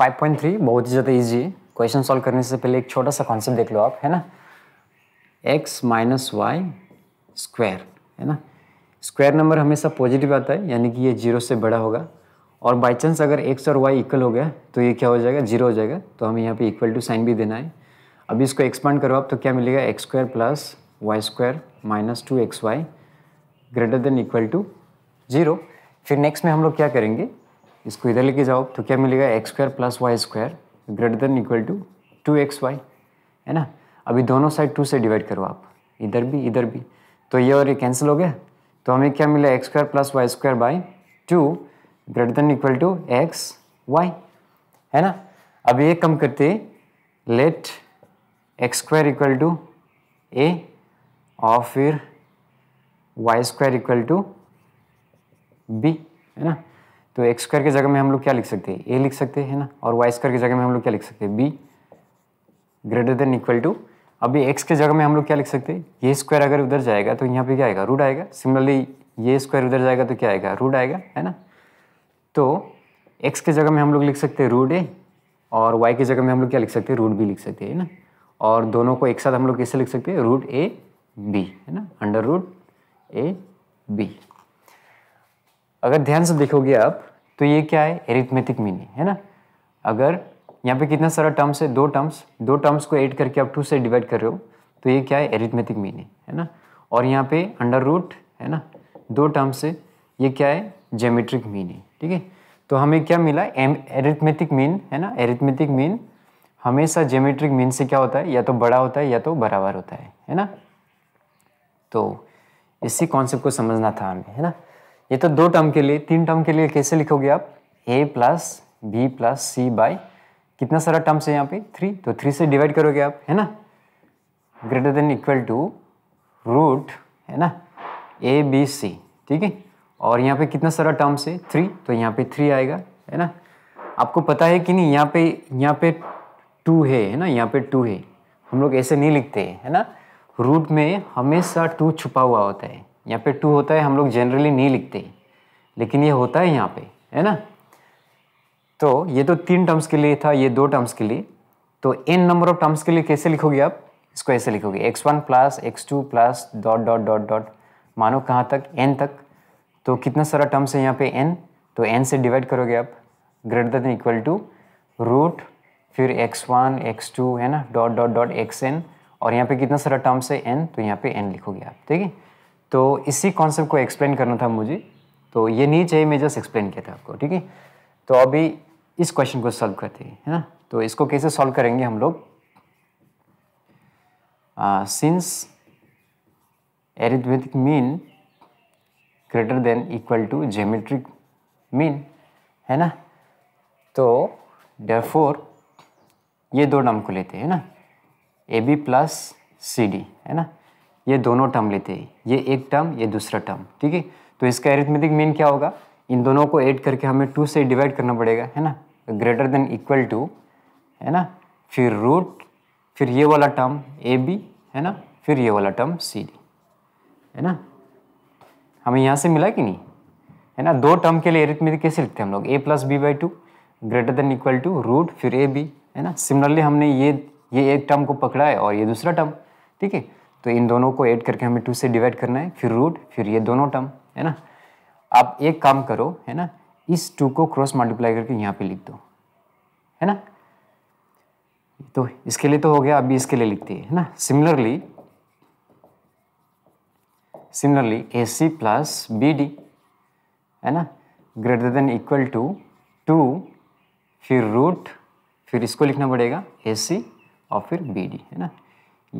5.3 बहुत ही ज़्यादा ईजी है क्वेश्चन सॉल्व करने से पहले एक छोटा सा कॉन्सेप्ट देख लो आप है ना एक्स माइनस वाई स्क्वायर है ना स्क्वायर नंबर हमेशा पॉजिटिव आता है यानी कि ये जीरो से बड़ा होगा और बाई चांस अगर एक्स और वाई इक्वल हो गया तो ये क्या हो जाएगा जीरो हो जाएगा तो हमें यहाँ पे इक्वल टू साइन भी देना है अभी इसको एक्सपांड करो आप तो क्या मिलेगा X square plus Y square minus two x Y greater than equal to zero फिर नेक्स्ट में हम लोग क्या करेंगे इसको इधर लेके जाओ तो क्या मिलेगा X square plus Y square greater than equal to two x Y है ना अभी दोनों साइड टू से डिवाइड करो आप इधर भी इधर भी तो ये और ये कैंसिल हो गया तो हमें क्या मिला X square plus Y square by two greater than equal to x Y है ना अब ये कम करते let X square equal to A और फिर Y square equal to B है ना तो एक्स स्क्वायर की जगह में हम लोग क्या लिख सकते हैं ए लिख सकते हैं ना और वाई स्क्वायर की जगह में हम लोग क्या लिख सकते हैं B greater than equal to अभी एक्स के जगह में हम लोग क्या लिख सकते हैं ये स्क्वायर अगर उधर जाएगा तो यहाँ पे क्या आएगा रूट आएगा सिमिलरली ये स्क्वायर उधर जाएगा तो क्या आएगा रूट आएगा है ना तो एक्स के जगह में हम लोग लिख सकते हैं रूट ए और वाई की जगह में हम लोग क्या लिख सकते हैं रूट बी लिख सकते हैं ना और दोनों को एक साथ हम लोग कैसे लिख सकते हैं रूट ए बी है ना अंडर रूट ए बी अगर ध्यान से देखोगे आप तो ये क्या है एरिथमेटिक मीनिंग है ना अगर यहाँ पे कितना सारा टर्म्स है दो टर्म्स दो टर्म्स को ऐड करके आप टू से डिवाइड कर रहे हो तो ये क्या है एरिथमेटिक मीनिंग है ना और यहाँ पे अंडर रूट है ना दो टर्म्स है ये क्या है जेमेट्रिक मीनिंग ठीक है तो हमें क्या मिला एम एरिथमेटिक मीन है ना एरिथमेटिक मीन हमेशा जेमेट्रिक मीन से क्या होता है या तो बड़ा होता है या तो बराबर होता है है ना तो इसी कॉन्सेप्ट को समझना था हमें है ना ये तो दो टर्म के लिए तीन टर्म के लिए कैसे लिखोगे आप A plus B plus C by कितना सारा टर्म्स है यहाँ पे थ्री तो थ्री से डिवाइड करोगे आप है ना greater than equal to root है ना ए बी सी ठीक है और यहाँ पे कितना सारा टर्म्स है थ्री तो यहाँ पे थ्री आएगा है ना आपको पता है कि नहीं यहाँ पे यहाँ पे टू है है ना यहाँ पे टू है हम लोग ऐसे नहीं लिखते हैं है ना रूट में हमेशा टू छुपा हुआ होता है यहाँ पे टू होता है हम लोग जनरली नहीं लिखते लेकिन ये होता है यहाँ पे है ना तो ये तो तीन टर्म्स के लिए था ये दो टर्म्स के लिए तो एन नंबर ऑफ टर्म्स के लिए कैसे लिखोगे आप इसको ऐसे लिखोगे X one plus X two plus dot dot dot dot मानो कहाँ तक एन तक तो कितना सारा टर्म्स है यहाँ पे एन तो एन से डिवाइड करोगे आप greater than equal to root फिर एक्स वन एक्स टू है ना dot dot dot X N और यहाँ पे कितना सारा टर्म्स है एन तो यहाँ पे एन लिखोगे आप ठीक है तो इसी कॉन्सेप्ट को एक्सप्लेन करना था मुझे तो ये नहीं चाहिए मैं जस्ट एक्सप्लेन किया था आपको ठीक है तो अभी इस क्वेश्चन को सॉल्व करते हैं है ना तो इसको कैसे सॉल्व करेंगे हम लोग since arithmetic mean greater than equal to geometric mean है ना तो डेफोर ये दो नाम को लेते हैं ना A B plus C D है ना ये दोनों टर्म लेते हैं ये एक टर्म ये दूसरा टर्म ठीक है तो इसका एरिथमेटिक मीन क्या होगा इन दोनों को ऐड करके हमें टू से डिवाइड करना पड़ेगा है ना ग्रेटर देन इक्वल टू है ना फिर रूट फिर ये वाला टर्म ए बी है ना फिर ये वाला टर्म सी डी है ना हमें यहाँ से मिला कि नहीं है ना दो टर्म के लिए एरिथमेटिक कैसे लिखते हैं हम लोग A plus B by two greater than equal to root फिर ए बी है ना सिमिलरली हमने ये ये एक टर्म को पकड़ा है और ये दूसरा टर्म ठीक है तो इन दोनों को ऐड करके हमें टू से डिवाइड करना है फिर रूट फिर ये दोनों टर्म है ना आप एक काम करो है ना इस टू को क्रॉस मल्टीप्लाई करके यहाँ पे लिख दो है ना तो इसके लिए तो हो गया अभी इसके लिए लिखते हैं है ना similarly similarly A C plus B D है ना greater than equal to two फिर रूट फिर इसको लिखना पड़ेगा ए सी और फिर बी डी है ना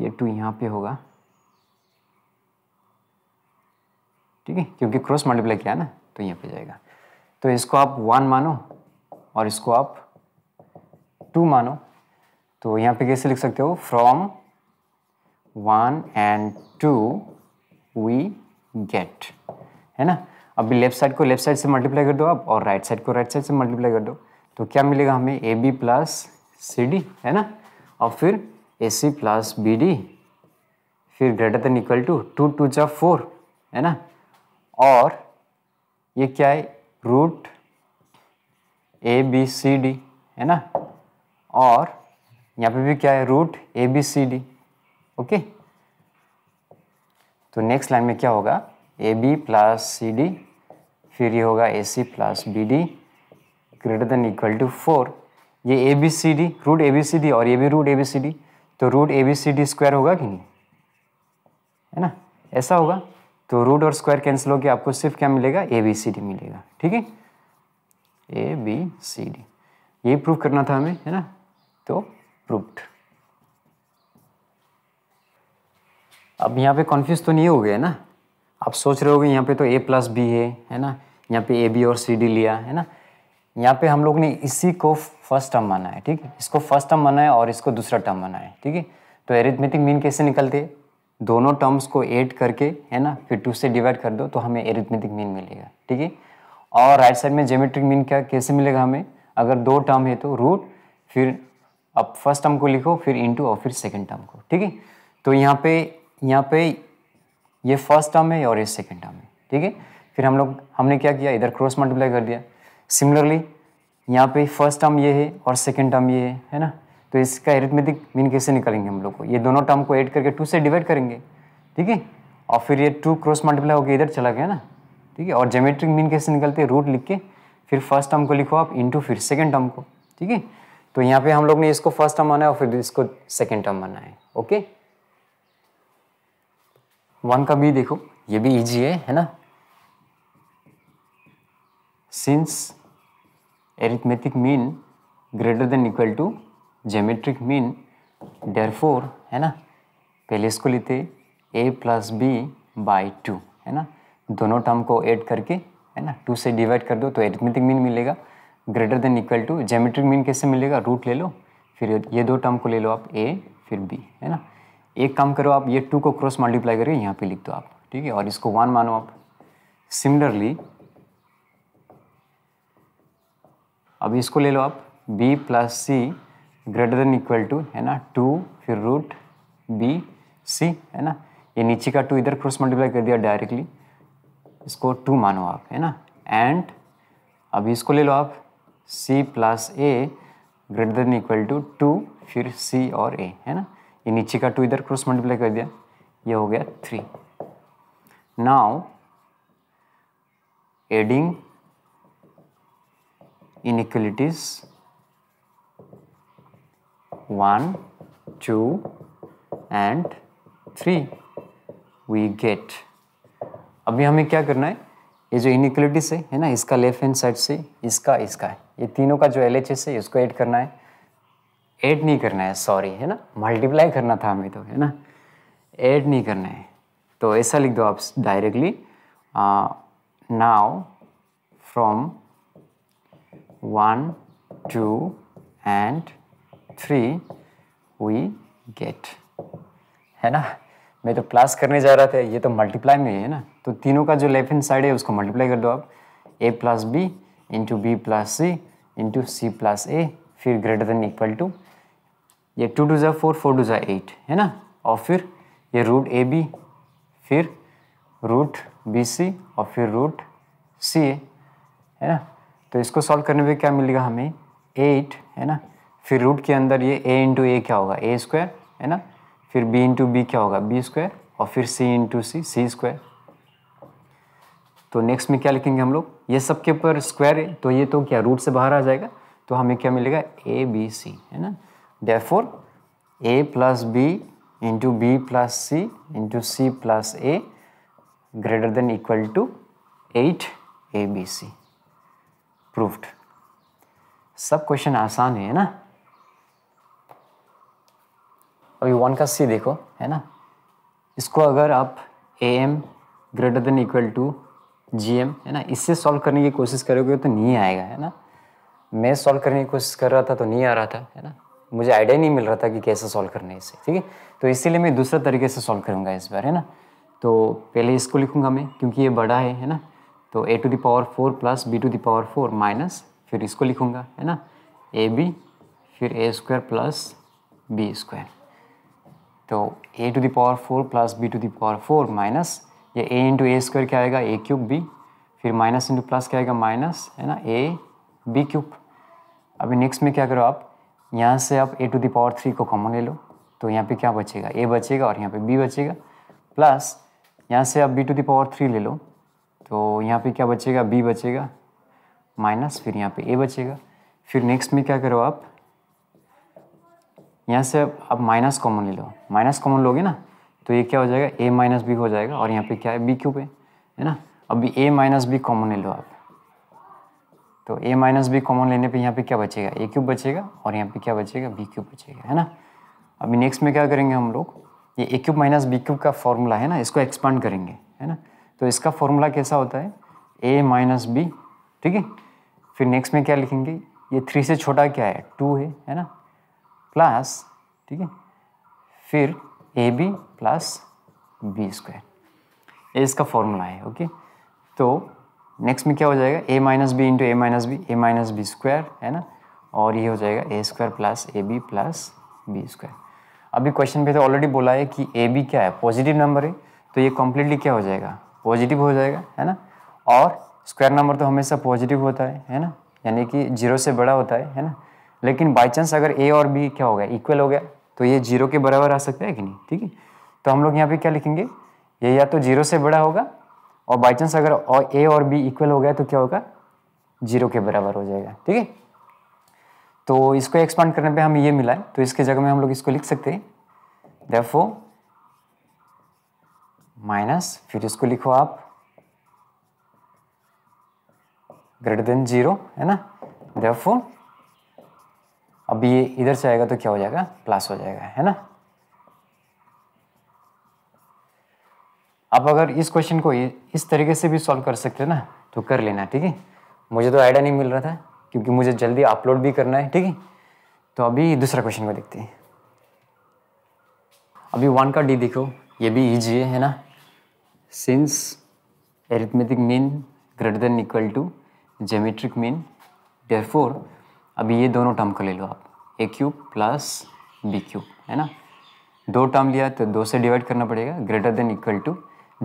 ये टू यहाँ पे होगा ठीक है क्योंकि क्रॉस मल्टीप्लाई किया ना तो यहाँ पे जाएगा तो इसको आप वन मानो और इसको आप टू मानो तो यहाँ पे कैसे लिख सकते हो from one and two we get है ना अभी लेफ्ट साइड को लेफ्ट साइड से मल्टीप्लाई कर दो आप और राइट साइड को राइट साइड से मल्टीप्लाई कर दो तो क्या मिलेगा हमें A B plus C D है ना और फिर A C plus B D फिर greater than equal to two two जा फोर है ना और ये क्या है root A B C D है ना और यहाँ पे भी क्या है root A B C D okay तो नेक्स्ट लाइन में क्या होगा A B plus C D फिर ये होगा A C plus B D greater than equal to four ये A B C D root A B C D और ये भी root A B C D तो root A B C D square होगा कि नहीं है ना ऐसा होगा तो रूट और स्क्वायर कैंसिल हो गया आपको सिर्फ क्या मिलेगा ए बी सी डी मिलेगा ठीक है ए बी सी डी ये प्रूफ करना था हमें है ना तो प्रूफ अब यहाँ पे कॉन्फ्यूज तो नहीं हो गए ना आप सोच रहे गए यहाँ पे तो ए प्लस बी है है ना यहाँ पे ए बी और सी डी लिया है ना यहाँ पे हम लोग ने इसी को फर्स्ट टर्म माना है ठीक है इसको फर्स्ट टर्म माना है और इसको दूसरा टर्म माना है ठीक है तो एरिथमेटिक मीन कैसे निकलते हैं दोनों टर्म्स को एड करके है ना फिर टू से डिवाइड कर दो तो हमें एरिथमेटिक मीन मिलेगा ठीक है और राइट साइड में जोमेट्रिक मीन क्या कैसे मिलेगा हमें अगर दो टर्म है तो रूट फिर अब फर्स्ट टर्म को लिखो फिर इनटू और फिर सेकेंड टर्म को ठीक है तो यहाँ पे यहाँ पे ये फर्स्ट टर्म है और ये सेकेंड टर्म है ठीक है फिर हम लोग हमने क्या किया इधर क्रॉस मल्टीप्लाई कर दिया सिमिलरली यहाँ पे फर्स्ट टर्म ये है और सेकेंड टर्म ये है है ना तो इसका एरिथमेटिक मीन कैसे निकालेंगे हम लोग को ये दोनों टर्म को ऐड करके टू से डिवाइड करेंगे ठीक है और फिर ये टू क्रॉस मल्टीप्लाई होकर इधर चला गया ना ठीक है और जोमेट्रिक मीन कैसे निकलते हैं रूट लिख के फिर फर्स्ट टर्म को लिखो आप इंटू फिर सेकेंड टर्म को ठीक है तो यहाँ पे हम लोग ने इसको फर्स्ट टर्म माना है और फिर इसको सेकेंड टर्म माना है ओके वन का भी देखो ये भी इजी है है ना since arithmetic mean greater than equal to mean therefore है ना पहले इसको लेते A plus B by two है ना दोनों टर्म को ऐड करके है ना टू से डिवाइड कर दो तो एरिथमेटिक मीन मिलेगा greater than equal to geometric mean कैसे मिलेगा रूट ले लो फिर ये दो टर्म को ले लो आप ए फिर बी है ना एक काम करो आप ये टू को क्रॉस मल्टीप्लाई करके यहाँ पे लिख दो आप ठीक है और इसको वन मानो आप सिमिलरली अब इसको ले लो आप B plus C greater than equal to है ना टू फिर रूट बी सी है ना ये नीचे का टू इधर क्रॉस मल्टीप्लाई कर दिया डायरेक्टली इसको टू मानो आप है ना एंड अभी इसको ले लो आप C plus A greater than equal to two फिर सी और ए है ना ये नीचे का टू इधर क्रॉस मल्टीप्लाई कर दिया ये हो गया three now adding inequalities one two and three we get अभी हमें क्या करना है ये जो इनिक्वलिटी से है ना इसका लेफ्ट हैंड साइड से इसका इसका है ये तीनों का जो एल एच एस है इसको ऐड करना है ऐड नहीं करना है सॉरी है ना मल्टीप्लाई करना था हमें तो है ना ऐड नहीं करना है तो ऐसा लिख दो आप directly now from one two and three we get है ना मैं तो प्लस करने जा रहा था ये तो मल्टीप्लाई में है ना तो तीनों का जो लेफ्ट हैंड साइड है उसको मल्टीप्लाई कर दो आप A plus B into B plus C into C plus A फिर ग्रेटर देन इक्वल टू ये टू टू ज़ा फोर फोर टू ज़ा एट है ना और फिर ये रूट ए बी फिर रूट बी सी और फिर रूट सी ए है ना तो इसको सॉल्व करने पे क्या मिलेगा हमें एट है ना फिर रूट के अंदर ये ए इंटू ए क्या होगा ए स्क्वायर है ना फिर बी इंटू बी क्या होगा बी स्क्वायर और फिर C into C C square तो नेक्स्ट में क्या लिखेंगे हम लोग ये सब के ऊपर स्क्वायर है तो ये तो क्या रूट से बाहर आ जाएगा तो हमें क्या मिलेगा ए बी सी है ना four A plus B into B plus C into C plus A greater than equal to eight A B C proved सब क्वेश्चन आसान है ना अभी वन का सी देखो है ना इसको अगर आप A M greater than equal to G M है ना इससे सॉल्व करने की कोशिश करोगे तो नहीं आएगा है ना मैं सॉल्व करने की कोशिश कर रहा था तो नहीं आ रहा था है ना मुझे आइडिया नहीं मिल रहा था कि कैसे सॉल्व करना है इसे ठीक है तो इसीलिए मैं दूसरा तरीके से सॉल्व करूँगा इस बार है ना तो पहले इसको लिखूँगा मैं क्योंकि ये बड़ा है है ना तो A to the power four plus B to the power four minus फिर इसको लिखूँगा है ना ए बी फिर A square plus B square तो A to the power four plus B to the power power four minus ये A into A square क्या आएगा ए क्यूब बी फिर माइनस इंटू प्लस क्या आएगा माइनस है ना ए बी क्यूब अभी नेक्स्ट में क्या करो आप यहाँ से आप A to the power three को कॉमन ले लो तो यहाँ पे क्या बचेगा ए बचेगा और यहाँ पे बी बचेगा प्लस यहाँ से आप B to the power three ले लो तो यहाँ पे क्या बचेगा बी बचेगा माइनस फिर यहाँ पे ए बचेगा फिर नेक्स्ट में क्या करो आप यहाँ से अब माइनस कॉमन ले लो माइनस कॉमन लोगे ना तो ये क्या हो जाएगा ए माइनस बी हो जाएगा और यहाँ पे क्या है बी क्यूब है है ना अब ए माइनस बी कॉमन ले लो आप तो ए माइनस बी कॉमन लेने पे यहाँ पे क्या बचेगा ए क्यूब बचेगा और यहाँ पे क्या बचेगा बी क्यूब बचेगा है ना अभी नेक्स्ट में क्या करेंगे हम लोग ये A cube minus B cube का फॉर्मूला है ना इसको एक्सपांड करेंगे है ना तो इसका फॉर्मूला कैसा होता है ए माइनस बी ठीक है फिर नेक्स्ट में क्या लिखेंगे ये थ्री से छोटा क्या है टू है है ना प्लस ठीक है फिर A B plus B square ये इसका फॉर्मूला है ओके तो नेक्स्ट में क्या हो जाएगा A minus B into A minus B A minus B square है ना और ये हो जाएगा A square plus A B plus B square अभी क्वेश्चन पे तो ऑलरेडी बोला है कि ए बी क्या है पॉजिटिव नंबर है तो ये कम्प्लीटली क्या हो जाएगा पॉजिटिव हो जाएगा है ना और स्क्वायर नंबर तो हमेशा पॉजिटिव होता है है ना यानी कि जीरो से बड़ा होता है है ना लेकिन बाई चांस अगर ए और बी क्या हो गया इक्वल हो गया तो ये जीरो के बराबर आ सकता है कि नहीं ठीक है तो हम लोग यहाँ पे क्या लिखेंगे ये या तो जीरो से बड़ा होगा और बाई चांस अगर और ए और बी इक्वल हो गया तो क्या होगा जीरो के बराबर हो जाएगा ठीक है तो इसको एक्सपांड करने पे हमें ये मिला है तो इसके जगह में हम लोग इसको लिख सकते हैं देफो माइनस फिर इसको लिखो आप ग्रेटर देन जीरो है ना देफो अब ये इधर से आएगा तो क्या हो जाएगा प्लस हो जाएगा है ना आप अगर इस क्वेश्चन को इस तरीके से भी सॉल्व कर सकते हैं ना तो कर लेना ठीक है मुझे तो आइडिया नहीं मिल रहा था क्योंकि मुझे जल्दी अपलोड भी करना है ठीक है तो अभी दूसरा क्वेश्चन को देखते हैं अभी वन का डी देखो ये भी ईजी है ना since arithmetic mean greater than equal to geometric mean four अब ये दोनों टर्म को ले लो आप A cube plus B cube है ना दो टर्म लिया तो दो से डिवाइड करना पड़ेगा greater than equal to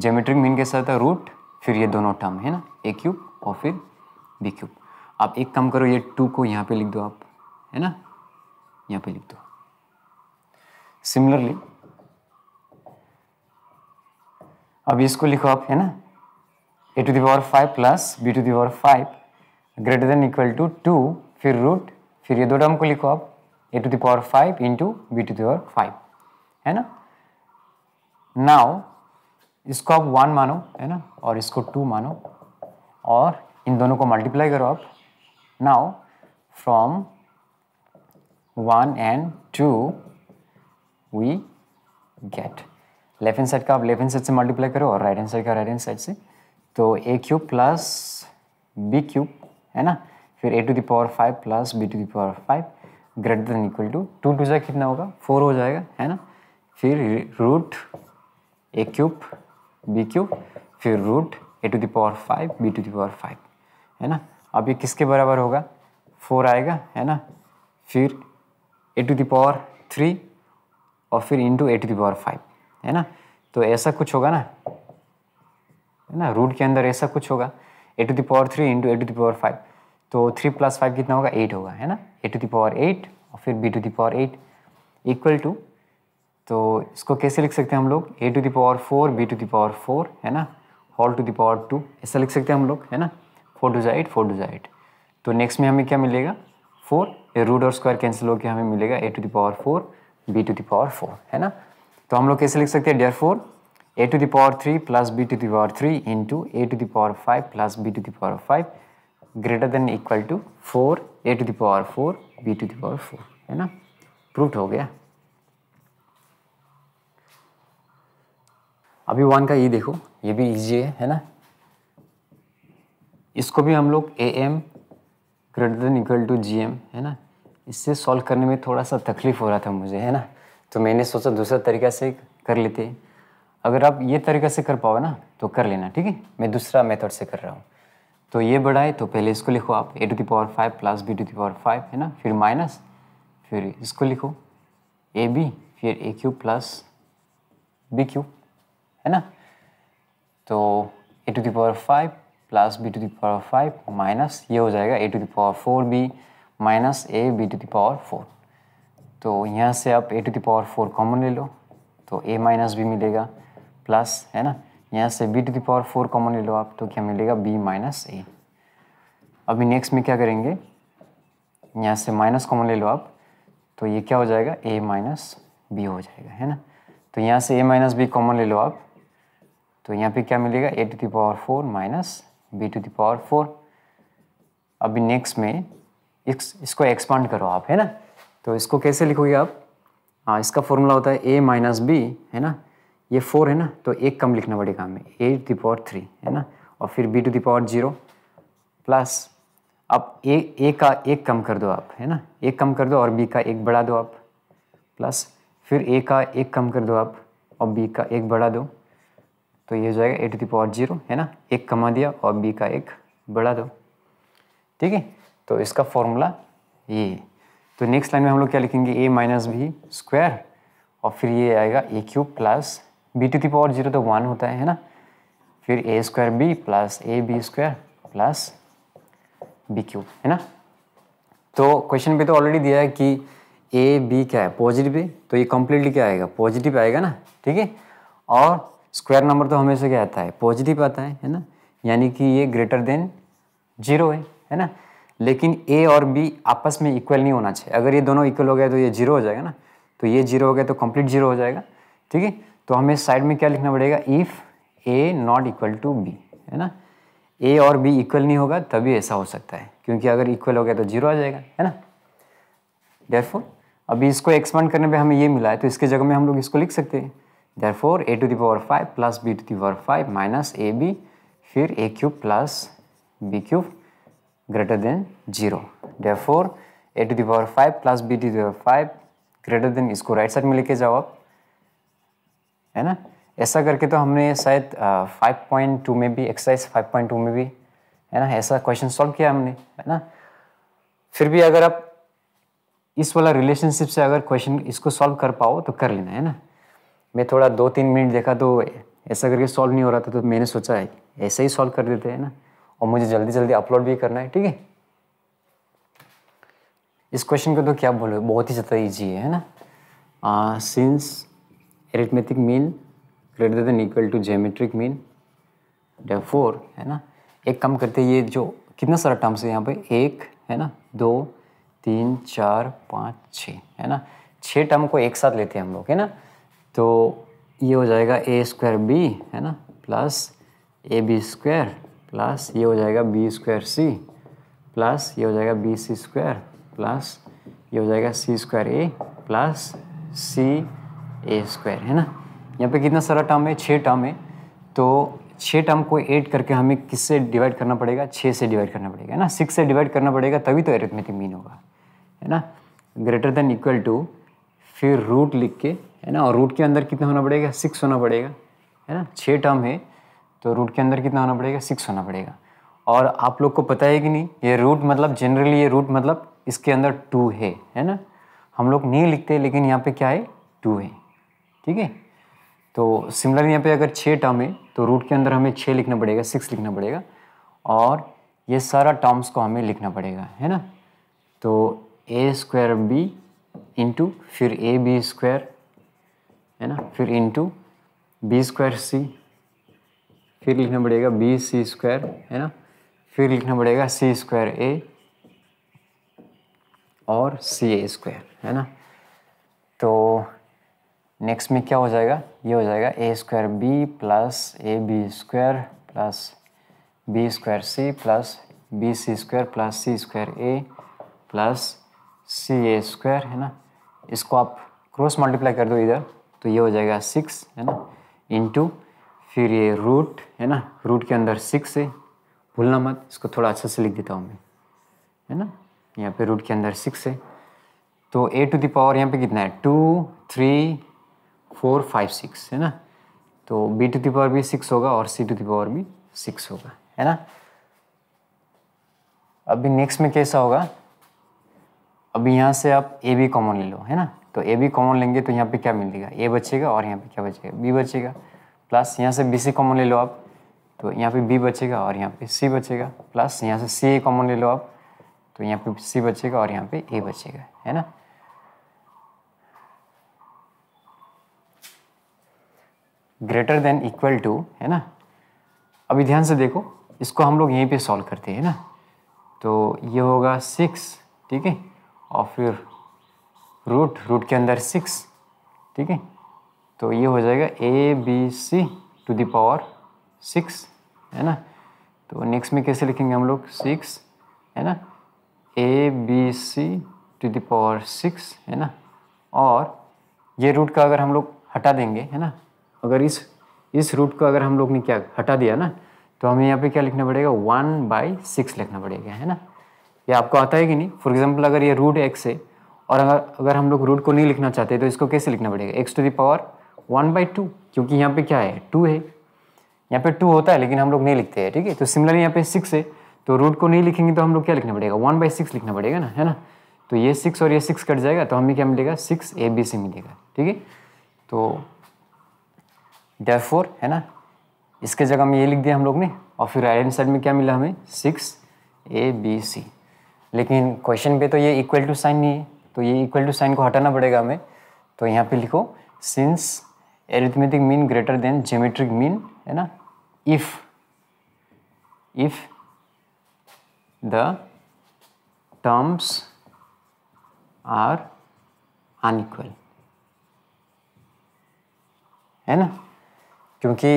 geometric mean के साथ रूट फिर ये दोनों टर्म है ना ए क्यूब और फिर बी क्यूब आप एक काम करो ये टू को यहाँ पे लिख दो आप है ना यहाँ पे लिख दो सिमिलरली अब इसको लिखो आप है ना A to the power five plus B to the power five greater than equal to two फिर रूट फिर ये दो टर्म को लिखो आप A to the power five into B to the power five है ना नाउ इसको आप वन मानो है ना और इसको टू मानो और इन दोनों को मल्टीप्लाई करो आप now from one and two we get left hand side का आप लेफ्ट हैंड साइड से मल्टीप्लाई करो और राइट हैंड साइड का राइट हैंड साइड से तो A cube plus B cube है ना फिर A to the power five plus B to the power five greater than equal to two two जाए कितना होगा फोर हो जाएगा है ना फिर root A cube B cube फिर root A to the power five B to the power five है ना अब ये किसके बराबर होगा फोर आएगा है ना फिर ए टू दावर थ्री और फिर into A to the power five है ना तो ऐसा कुछ होगा ना है ना रूट के अंदर ऐसा कुछ होगा A to the power three into A to the power five तो थ्री प्लस फाइव कितना होगा एट होगा है ना ए टू दावर एट और फिर B to the power eight equal to तो इसको कैसे लिख सकते हैं हम लोग A to the power four B to the power four है ना हॉल टू दावर टू ऐसा लिख सकते हैं हम लोग है ना फोर टू ज़ा एट फोर टू ज़ा एट तो नेक्स्ट में हमें क्या मिलेगा फोर ये रूट और स्क्वायर कैंसिल होकर हमें मिलेगा A to the power four B to the power four है ना तो हम लोग कैसे लिख सकते हैं therefore A to the power three plus B to the power three into A to the power five plus B to the power five greater than equal to four A to the power power four B to the power power four है ना proof हो गया अभी one का ये देखो ये भी इजी है है ना इसको भी हम लोग A M greater than equal to G M है ना इससे सॉल्व करने में थोड़ा सा तकलीफ हो रहा था मुझे है ना तो मैंने सोचा दूसरा तरीका से कर लेते अगर आप ये तरीका से कर पाओ ना तो कर लेना ठीक है मैं दूसरा मेथड से कर रहा हूँ तो ये बड़ा है तो पहले इसको लिखो आप A to the power five plus B to the power five है ना फिर माइनस फिर इसको लिखो ए बी फिर A cube plus B cube है ना तो A to the power five plus B to the power five minus ये हो जाएगा A to the power four B minus A B to the power four तो यहाँ से आप A to the power four common ले लो तो ए माइनस बी मिलेगा प्लस है ना यहाँ से B to power four common ले लो आप तो क्या मिलेगा बी माइनस ए अभी नेक्स्ट में क्या करेंगे यहाँ से माइनस कॉमन ले लो आप तो ये क्या हो जाएगा ए माइनस बी हो जाएगा है ना तो यहाँ से ए माइनस बी कॉमन ले लो आप तो यहाँ पे क्या मिलेगा A to power four minus B to power four अभी नेक्स्ट में इस, इसको एक्सपांड करो आप है ना तो इसको कैसे लिखोगे आप हाँ इसका फॉर्मूला होता है ए माइनस बी है ना ये फोर है ना तो एक कम लिखना पड़ेगा हमें ए टू दावर थ्री है ना और फिर B to the power zero plus अब ए ए का एक कम कर दो आप है ना एक कम कर दो और बी का एक बढ़ा दो आप प्लस फिर ए का एक कम कर दो आप और बी का एक बढ़ा दो तो ये हो जाएगा ए टू दावर जीरो है ना एक कमा दिया और बी का एक बढ़ा दो ठीक है तो इसका फॉर्मूला ये तो नेक्स्ट लाइन में हम लोग क्या लिखेंगे ए माइनस भी स्क्वायर और फिर ये आएगा A cube plus B to the power zero तो वन होता है है ना फिर A square B plus A B square plus B cube है ना तो क्वेश्चन पे तो ऑलरेडी दिया है कि ए बी क्या है पॉजिटिव है तो ये कम्प्लीटली क्या आएगा पॉजिटिव आएगा ना ठीक है और स्क्वायर नंबर तो हमेशा क्या आता है पॉजिटिव आता है है ना यानी कि ये ग्रेटर देन जीरो है है ना लेकिन ए और बी आपस में इक्वल नहीं होना चाहिए अगर ये दोनों इक्वल हो गए तो ये जीरो हो जाएगा ना तो ये जीरो हो गया तो कंप्लीट जीरो हो जाएगा ठीक है तो हमें साइड में क्या लिखना पड़ेगा if A not equal to B है ना ए और बी इक्वल नहीं होगा तभी ऐसा हो सकता है क्योंकि अगर इक्वल हो गया तो जीरो आ जाएगा है ना देयरफॉर अभी इसको एक्सपांड करने पे हमें ये मिला है तो इसके जगह में हम लोग इसको लिख सकते हैं four A to the power five plus B to the power five minus A B फिर A cube plus B cube greater than zero four A to the power five plus B to the power five greater than इसको right side में लेके जाओ आप है ना ऐसा करके तो हमने शायद फाइव पॉइंट टू में भी एक्सरसाइज फाइव पॉइंट टू में भी है ना ऐसा क्वेश्चन सॉल्व किया हमने है ना फिर भी अगर आप इस वाला रिलेशनशिप से अगर क्वेश्चन इसको सॉल्व कर पाओ तो कर लेना है ना मैं थोड़ा दो तीन मिनट देखा तो ऐसा करके सॉल्व नहीं हो रहा था तो मैंने सोचा है ऐसे ही सॉल्व कर देते हैं ना और मुझे जल्दी जल्दी अपलोड भी करना है ठीक है इस क्वेश्चन को तो क्या बोलो बहुत ही ज़्यादा ईजी है ना since mean mean greater than equal to geometric mean four है ना एक कम करते ये जो कितना सारा टर्म्स है यहाँ पे एक है ना दो तीन चार पाँच छः है ना छः टर्म को एक साथ लेते हैं हम लोग है ना तो ये हो जाएगा ए स्क्वायर बी है ना plus A B square plus ये हो जाएगा बी स्क्वायर सी प्लस ये हो जाएगा बी सी स्क्वायर प्लस ये हो जाएगा C square A plus C A square है ना यहाँ पे कितना सारा टर्म है छः टर्म है तो छः टर्म को एड करके हमें किससे डिवाइड करना पड़ेगा छः से डिवाइड करना पड़ेगा है ना सिक्स से डिवाइड करना पड़ेगा तभी तो एरिथमेटिक मीन होगा है ना ग्रेटर देन इक्वल टू फिर रूट लिख के है ना और रूट के अंदर कितना होना पड़ेगा सिक्स होना पड़ेगा है ना छः टर्म है तो रूट के अंदर कितना होना पड़ेगा सिक्स होना पड़ेगा और आप लोग को पता है कि नहीं ये रूट मतलब जनरली ये रूट मतलब इसके अंदर टू है है ना हम लोग नहीं लिखते लेकिन यहाँ पे क्या है टू है ठीक है तो सिमिलर यहाँ पे अगर छः टर्म है तो रूट के अंदर हमें छः लिखना पड़ेगा सिक्स लिखना पड़ेगा और ये सारा टर्म्स को हमें लिखना पड़ेगा है ना तो ए स्क्वायर बी इंटू फिर ए बी स्क्वायर है ना फिर इंटू बी स्क्वायर सी फिर लिखना पड़ेगा बी सी स्क्वायर है ना फिर लिखना पड़ेगा सी स्क्वायर ए और सी ए स्क्वायर है ना तो नेक्स्ट में क्या हो जाएगा ये हो जाएगा A square B plus A B square plus B square C plus B C square plus C square A plus C A square है ना इसको आप क्रॉस मल्टीप्लाई कर दो इधर तो ये हो जाएगा सिक्स है ना इनटू फिर ये रूट है ना रूट के अंदर सिक्स है भूलना मत इसको थोड़ा अच्छा से लिख देता हूँ मैं है ना यहाँ पे रूट के अंदर सिक्स है तो ए टू द पावर यहाँ पे कितना है two three four five six है ना तो बी टू दी पावर भी सिक्स होगा और सी टू दी पावर भी सिक्स होगा है ना अभी नेक्स्ट में कैसा होगा अभी यहाँ से आप ए बी कॉमन ले लो है ना तो ए बी कॉमन लेंगे तो यहाँ पे क्या मिलेगा ए बचेगा और यहाँ पे क्या बचेगा बी बचेगा प्लस यहाँ से बी सी कॉमन ले लो आप तो यहाँ पे बी बचेगा और यहाँ पे सी बचेगा प्लस यहाँ से सी ए कॉमन ले लो आप तो यहाँ पे सी बचेगा और यहाँ पे ए बचेगा है ना ग्रेटर देन इक्वल टू है ना अभी ध्यान से देखो इसको हम लोग यहीं पे सॉल्व करते हैं ना तो ये होगा सिक्स ठीक है और फिर रूट रूट के अंदर सिक्स ठीक है तो ये हो जाएगा A B C to the power six है ना तो नेक्स्ट में कैसे लिखेंगे हम लोग सिक्स है ना A B C to the power six है ना और ये रूट का अगर हम लोग हटा देंगे है ना अगर इस इस रूट को अगर हम लोग ने क्या हटा दिया ना तो हमें यहाँ पे क्या लिखना पड़ेगा वन बाई सिक्स लिखना पड़ेगा है ना ये आपको आता है कि नहीं फॉर एग्जाम्पल अगर ये रूट एक्स है और अगर अगर हम लोग रूट को नहीं लिखना चाहते तो इसको कैसे लिखना पड़ेगा X to the power one by two क्योंकि यहाँ पे क्या है टू है यहाँ पे टू होता है लेकिन हम लोग नहीं लिखते हैं ठीक है तो सिमिलरली यहाँ पे सिक्स है तो रूट को नहीं लिखेंगे तो हम लोग क्या लिखना पड़ेगा वन बाई सिक्स लिखना पड़ेगा ना है ना तो ये सिक्स और ये सिक्स कट जाएगा तो हमें क्या मिलेगा सिक्स ए बी सी मिलेगा ठीक है तो फोर है ना इसके जगह में ये लिख दिया हम लोग ने और फिर राइट हैंड साइड में क्या मिला हमें सिक्स ए बी सी लेकिन क्वेश्चन पे तो ये इक्वल टू साइन नहीं है तो ये इक्वल टू साइन को हटाना पड़ेगा हमें तो यहाँ पे लिखो since arithmetic mean greater than geometric mean है ना if if the terms are unequal है ना क्योंकि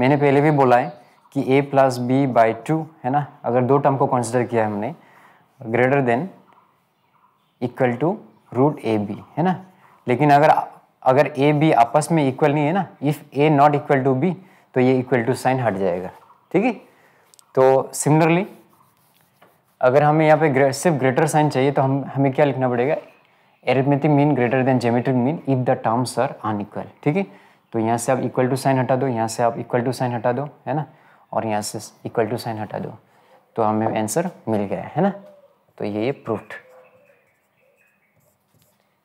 मैंने पहले भी बोला है कि A plus B by two है ना अगर दो टर्म को कंसिडर किया है हमने greater than equal to root A B है ना लेकिन अगर अगर ए बी आपस में इक्वल नहीं है ना if A not equal to B तो ये इक्वल टू साइन हट जाएगा ठीक है तो सिमिलरली अगर हमें यहाँ पे सिर्फ ग्रेटर साइन चाहिए तो हम हमें क्या लिखना पड़ेगा arithmetic mean greater than geometric mean if the terms are unequal ठीक है तो यहाँ से आप इक्वल टू साइन हटा दो यहाँ से आप इक्वल टू साइन हटा दो है ना और यहाँ से इक्वल टू साइन हटा दो तो हमें आंसर मिल गया है ना तो ये प्रूफ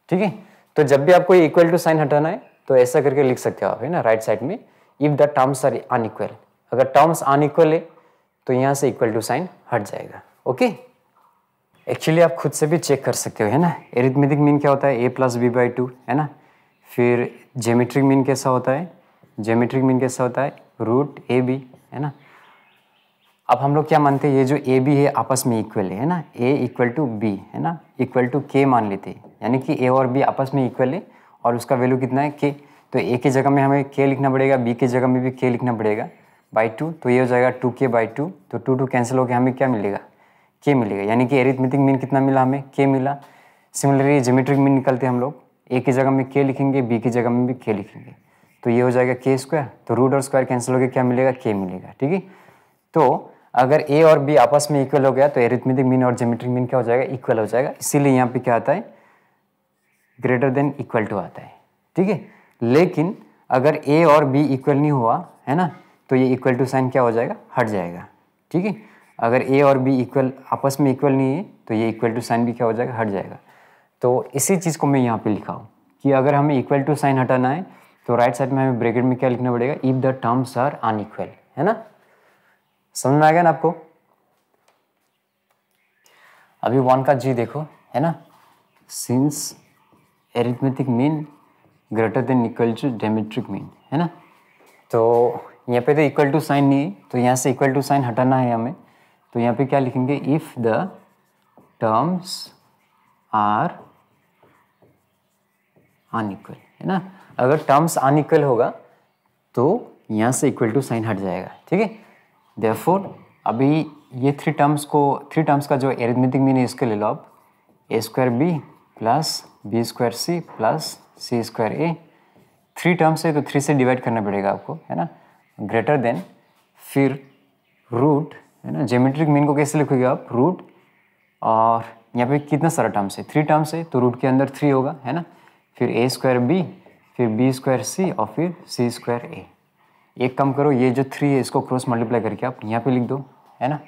ठीक है तो जब भी आपको इक्वल टू साइन हटाना है तो ऐसा करके लिख सकते हो आप है ना राइट साइड में if the terms are unequal अगर टर्म्स अनइक्वल है तो यहाँ से इक्वल टू साइन हट जाएगा ओके एक्चुअली आप खुद से भी चेक कर सकते हो है ना एरिथमेटिक मीन क्या होता है A plus B by two है ना फिर जेमेट्रिक मीन कैसा होता है जेमेट्रिक मीन कैसा होता है रूट ए बी है ना अब हम लोग क्या मानते हैं ये जो ए बी है आपस में इक्वल है ना ए इक्वल टू बी है ना इक्वल टू के मान लेते हैं यानी कि ए और बी आपस में इक्वल है और उसका वैल्यू कितना है के तो ए के जगह में हमें के लिखना पड़ेगा बी के जगह में भी के लिखना पड़ेगा बाई टू तो ये हो जाएगा टू के बाई टू तो टू टू कैंसिल होकर हमें क्या मिलेगा के मिलेगा यानी कि एरिथमेटिक मीन कितना मिला हमें के मिला सिमिलरली जोमेट्रिक मीन निकलते हैं हम लोग ए की जगह में के लिखेंगे बी की जगह में भी के लिखेंगे तो ये हो जाएगा के स्क्वायर तो रूट और स्क्वायर कैंसिल हो गया क्या मिलेगा के मिलेगा ठीक है तो अगर ए और बी आपस में इक्वल हो गया तो एरिथमेटिक मीन और जोमेट्रिक मीन क्या हो जाएगा इक्वल हो जाएगा इसीलिए यहाँ पे क्या आता है ग्रेटर देन इक्वल टू आता है ठीक है लेकिन अगर ए और बी इक्वल नहीं हुआ है ना तो ये इक्वल टू साइन क्या हो जाएगा हट जाएगा ठीक है अगर ए और बी इक्वल आपस में इक्वल नहीं है तो ये इक्वल टू साइन भी क्या हो जाएगा हट जाएगा तो इसी चीज़ को मैं यहाँ पे लिखा हूँ कि अगर हमें इक्वल टू साइन हटाना है तो राइट साइड में हमें ब्रेकेट में क्या लिखना पड़ेगा if the terms are unequal है ना समझ में आ गया ना आपको अभी वन का जी देखो है ना since arithmetic mean greater than equal to geometric mean है ना तो यहाँ पे तो इक्वल टू साइन नहीं है तो यहाँ से इक्वल टू साइन हटाना है हमें तो यहाँ पे क्या लिखेंगे if the terms are unequal है ना अगर टर्म्स अनिक्वल होगा तो यहाँ से इक्वल टू साइन हट जाएगा ठीक है देयरफॉर अभी ये थ्री टर्म्स को थ्री टर्म्स का जो एरिथमेटिक मीन है इसके ले लो आप A square B plus B square C plus C square A three terms है तो थ्री से डिवाइड करना पड़ेगा आपको है ना ग्रेटर देन फिर रूट है ना जियोमेट्रिक मीन को कैसे लिखोगे आप रूट और यहाँ पे कितना सारा टर्म्स है थ्री टर्म्स है तो रूट के अंदर थ्री होगा है ना फिर ए स्क्वायर बी फिर बी स्क्वायर सी और फिर सी स्क्वायर ए एक कम करो ये जो थ्री है इसको क्रॉस मल्टीप्लाई करके आप यहाँ पे लिख दो है ना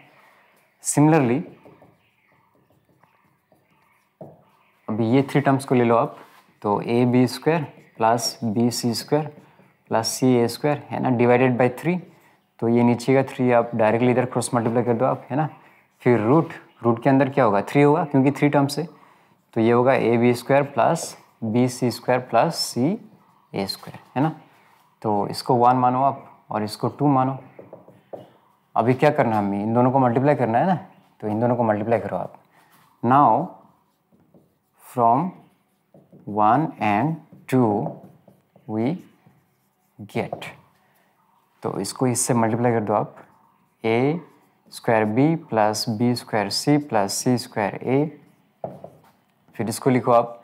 सिमिलरली अभी ये थ्री टर्म्स को ले लो आप तो A B square plus B C square plus C A square है ना डिवाइडेड बाई थ्री तो ये नीचे का थ्री आप डायरेक्टली इधर क्रॉस मल्टीप्लाई कर दो आप है ना फिर रूट रूट के अंदर क्या होगा थ्री होगा क्योंकि थ्री टर्म्स है तो ये होगा A B square plus B C square plus C A square है ना तो इसको वन मानो आप और इसको टू मानो अभी क्या करना हमें इन दोनों को मल्टीप्लाई करना है ना तो इन दोनों को मल्टीप्लाई करो आप now from one and two we get तो इसको इससे मल्टीप्लाई कर दो आप A square B plus B square C plus C square A फिर इसको लिखो आप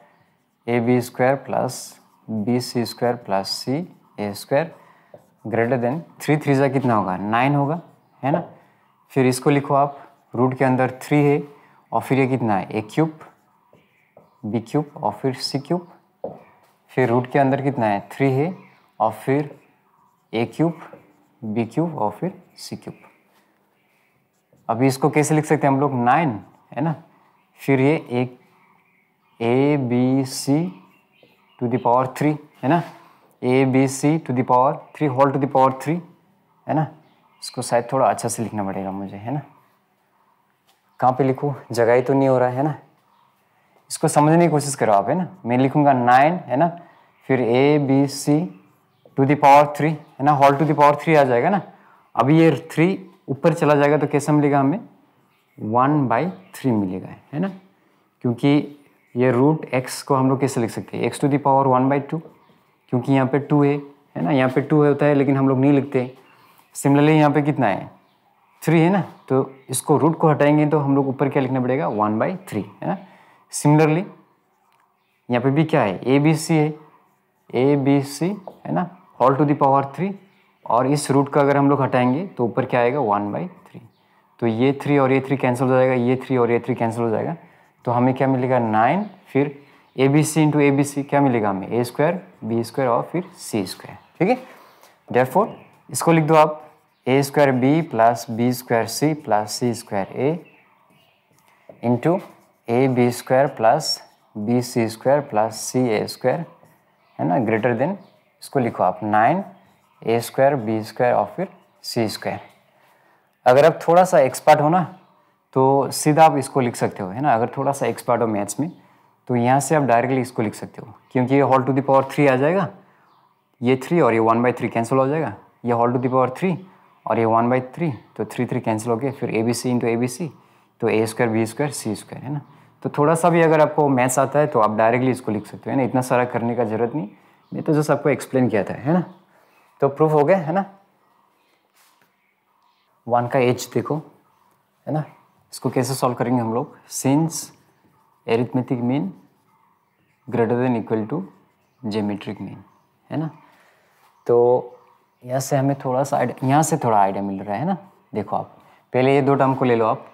A B square plus B C square plus C A square greater than three three सा कितना होगा नाइन होगा है ना फिर इसको लिखो आप रूट के अंदर थ्री है और फिर ये कितना है ए क्यूब बी क्यूब और फिर सी क्यूब फिर रूट के अंदर कितना है थ्री है और फिर ए क्यूब बी क्यूब और फिर सी क्यूब अभी इसको कैसे लिख सकते हैं हम लोग नाइन है ना फिर ये एक A B C to the power three है ना A B C to the power three whole to the power three है ना इसको शायद थोड़ा अच्छा से लिखना पड़ेगा मुझे है ना कहाँ पे लिखूँ जगह ही तो नहीं हो रहा है ना इसको समझने की कोशिश करो आप है ना मैं लिखूँगा नाइन है ना फिर A B C to the power three है ना whole to the power three आ जाएगा ना अभी ये थ्री ऊपर चला जाएगा तो कैसा मिलेगा हमें वन बाई थ्री मिलेगा है ना क्योंकि ये रूट एक्स को हम लोग कैसे लिख सकते हैं X to the power one by two क्योंकि यहाँ पे टू है है ना यहाँ पे टू होता है लेकिन हम लोग नहीं लिखते सिमिलरली यहाँ पे कितना है थ्री है ना तो इसको रूट को हटाएंगे तो हम लोग ऊपर क्या लिखना पड़ेगा वन बाई थ्री है ना सिमिलरली यहाँ पे भी क्या है ए बी सी है ए बी सी है ना ऑल टू दावर थ्री और इस रूट का अगर हम लोग हटाएंगे तो ऊपर क्या आएगा वन बाई थ्री तो ये थ्री और ये थ्री कैंसिल हो जाएगा ये थ्री और ये थ्री कैंसिल हो जाएगा तो हमें क्या मिलेगा नाइन फिर A B C into A B C क्या मिलेगा हमें ए स्क्वायर बी स्क्वायर और फिर सी स्क्वायर ठीक है डेरफोर इसको लिख दो आप A square B plus B square C plus C square A into A B square plus B C square plus C A square है ना ग्रेटर देन इसको लिखो आप nine A square B square और फिर सी स्क्वायर अगर आप थोड़ा सा एक्सपर्ट हो ना तो सीधा आप इसको लिख सकते हो है ना अगर थोड़ा सा एक्सपर्ट हो मैथ्स में तो यहाँ से आप डायरेक्टली इसको लिख सकते हो क्योंकि ये whole to the power three आ जाएगा ये थ्री और ये वन बाई थ्री कैंसिल हो जाएगा ये whole to the power three और ये वन बाई थ्री तो थ्री थ्री कैंसिल हो गया फिर A B C into A B C तो A square B square C square है ना तो थोड़ा सा भी अगर आपको मैथ्स आता है तो आप डायरेक्टली इसको लिख सकते हो है ना इतना सारा करने का जरूरत नहीं मैं तो जस्ट आपको एक्सप्लेन किया था है ना तो प्रूफ हो गया है ना वन का एच देखो है ना इसको कैसे सॉल्व करेंगे हम लोग since arithmetic mean greater than equal to geometric mean है ना तो यहाँ से हमें थोड़ा सा यहाँ से थोड़ा आइडिया मिल रहा है ना देखो आप पहले ये दो टर्म को ले लो आप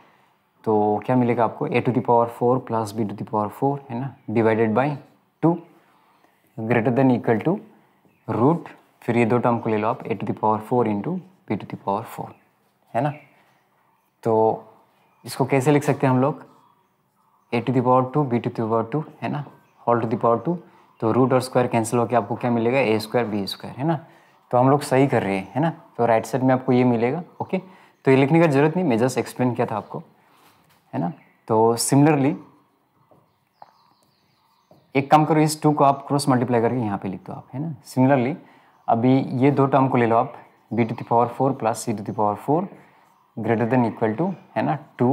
तो क्या मिलेगा आपको A to the power four plus B to the power four है ना divided by two greater than equal to root फिर ये दो टर्म को ले लो आप A to the power four into B to the power four है ना तो इसको कैसे लिख सकते हैं हम लोग A to power two B to power two है ना हॉल टू दावर टू तो रूट और स्क्वायर कैंसिल होकर आपको क्या मिलेगा ए स्क्वायर बी स्क्वायर है ना तो हम लोग सही कर रहे हैं है ना तो राइट साइड में आपको ये मिलेगा ओके तो ये लिखने का जरूरत नहीं मैं जस्ट एक्सप्लेन किया था आपको है ना तो सिमिलरली एक काम करो इस टू को आप क्रॉस मल्टीप्लाई करके यहाँ पे लिख दो आप है ना सिमिलरली अभी ये दो टर्म को ले लो आप B to power four plus C to power four greater than equal to है ना टू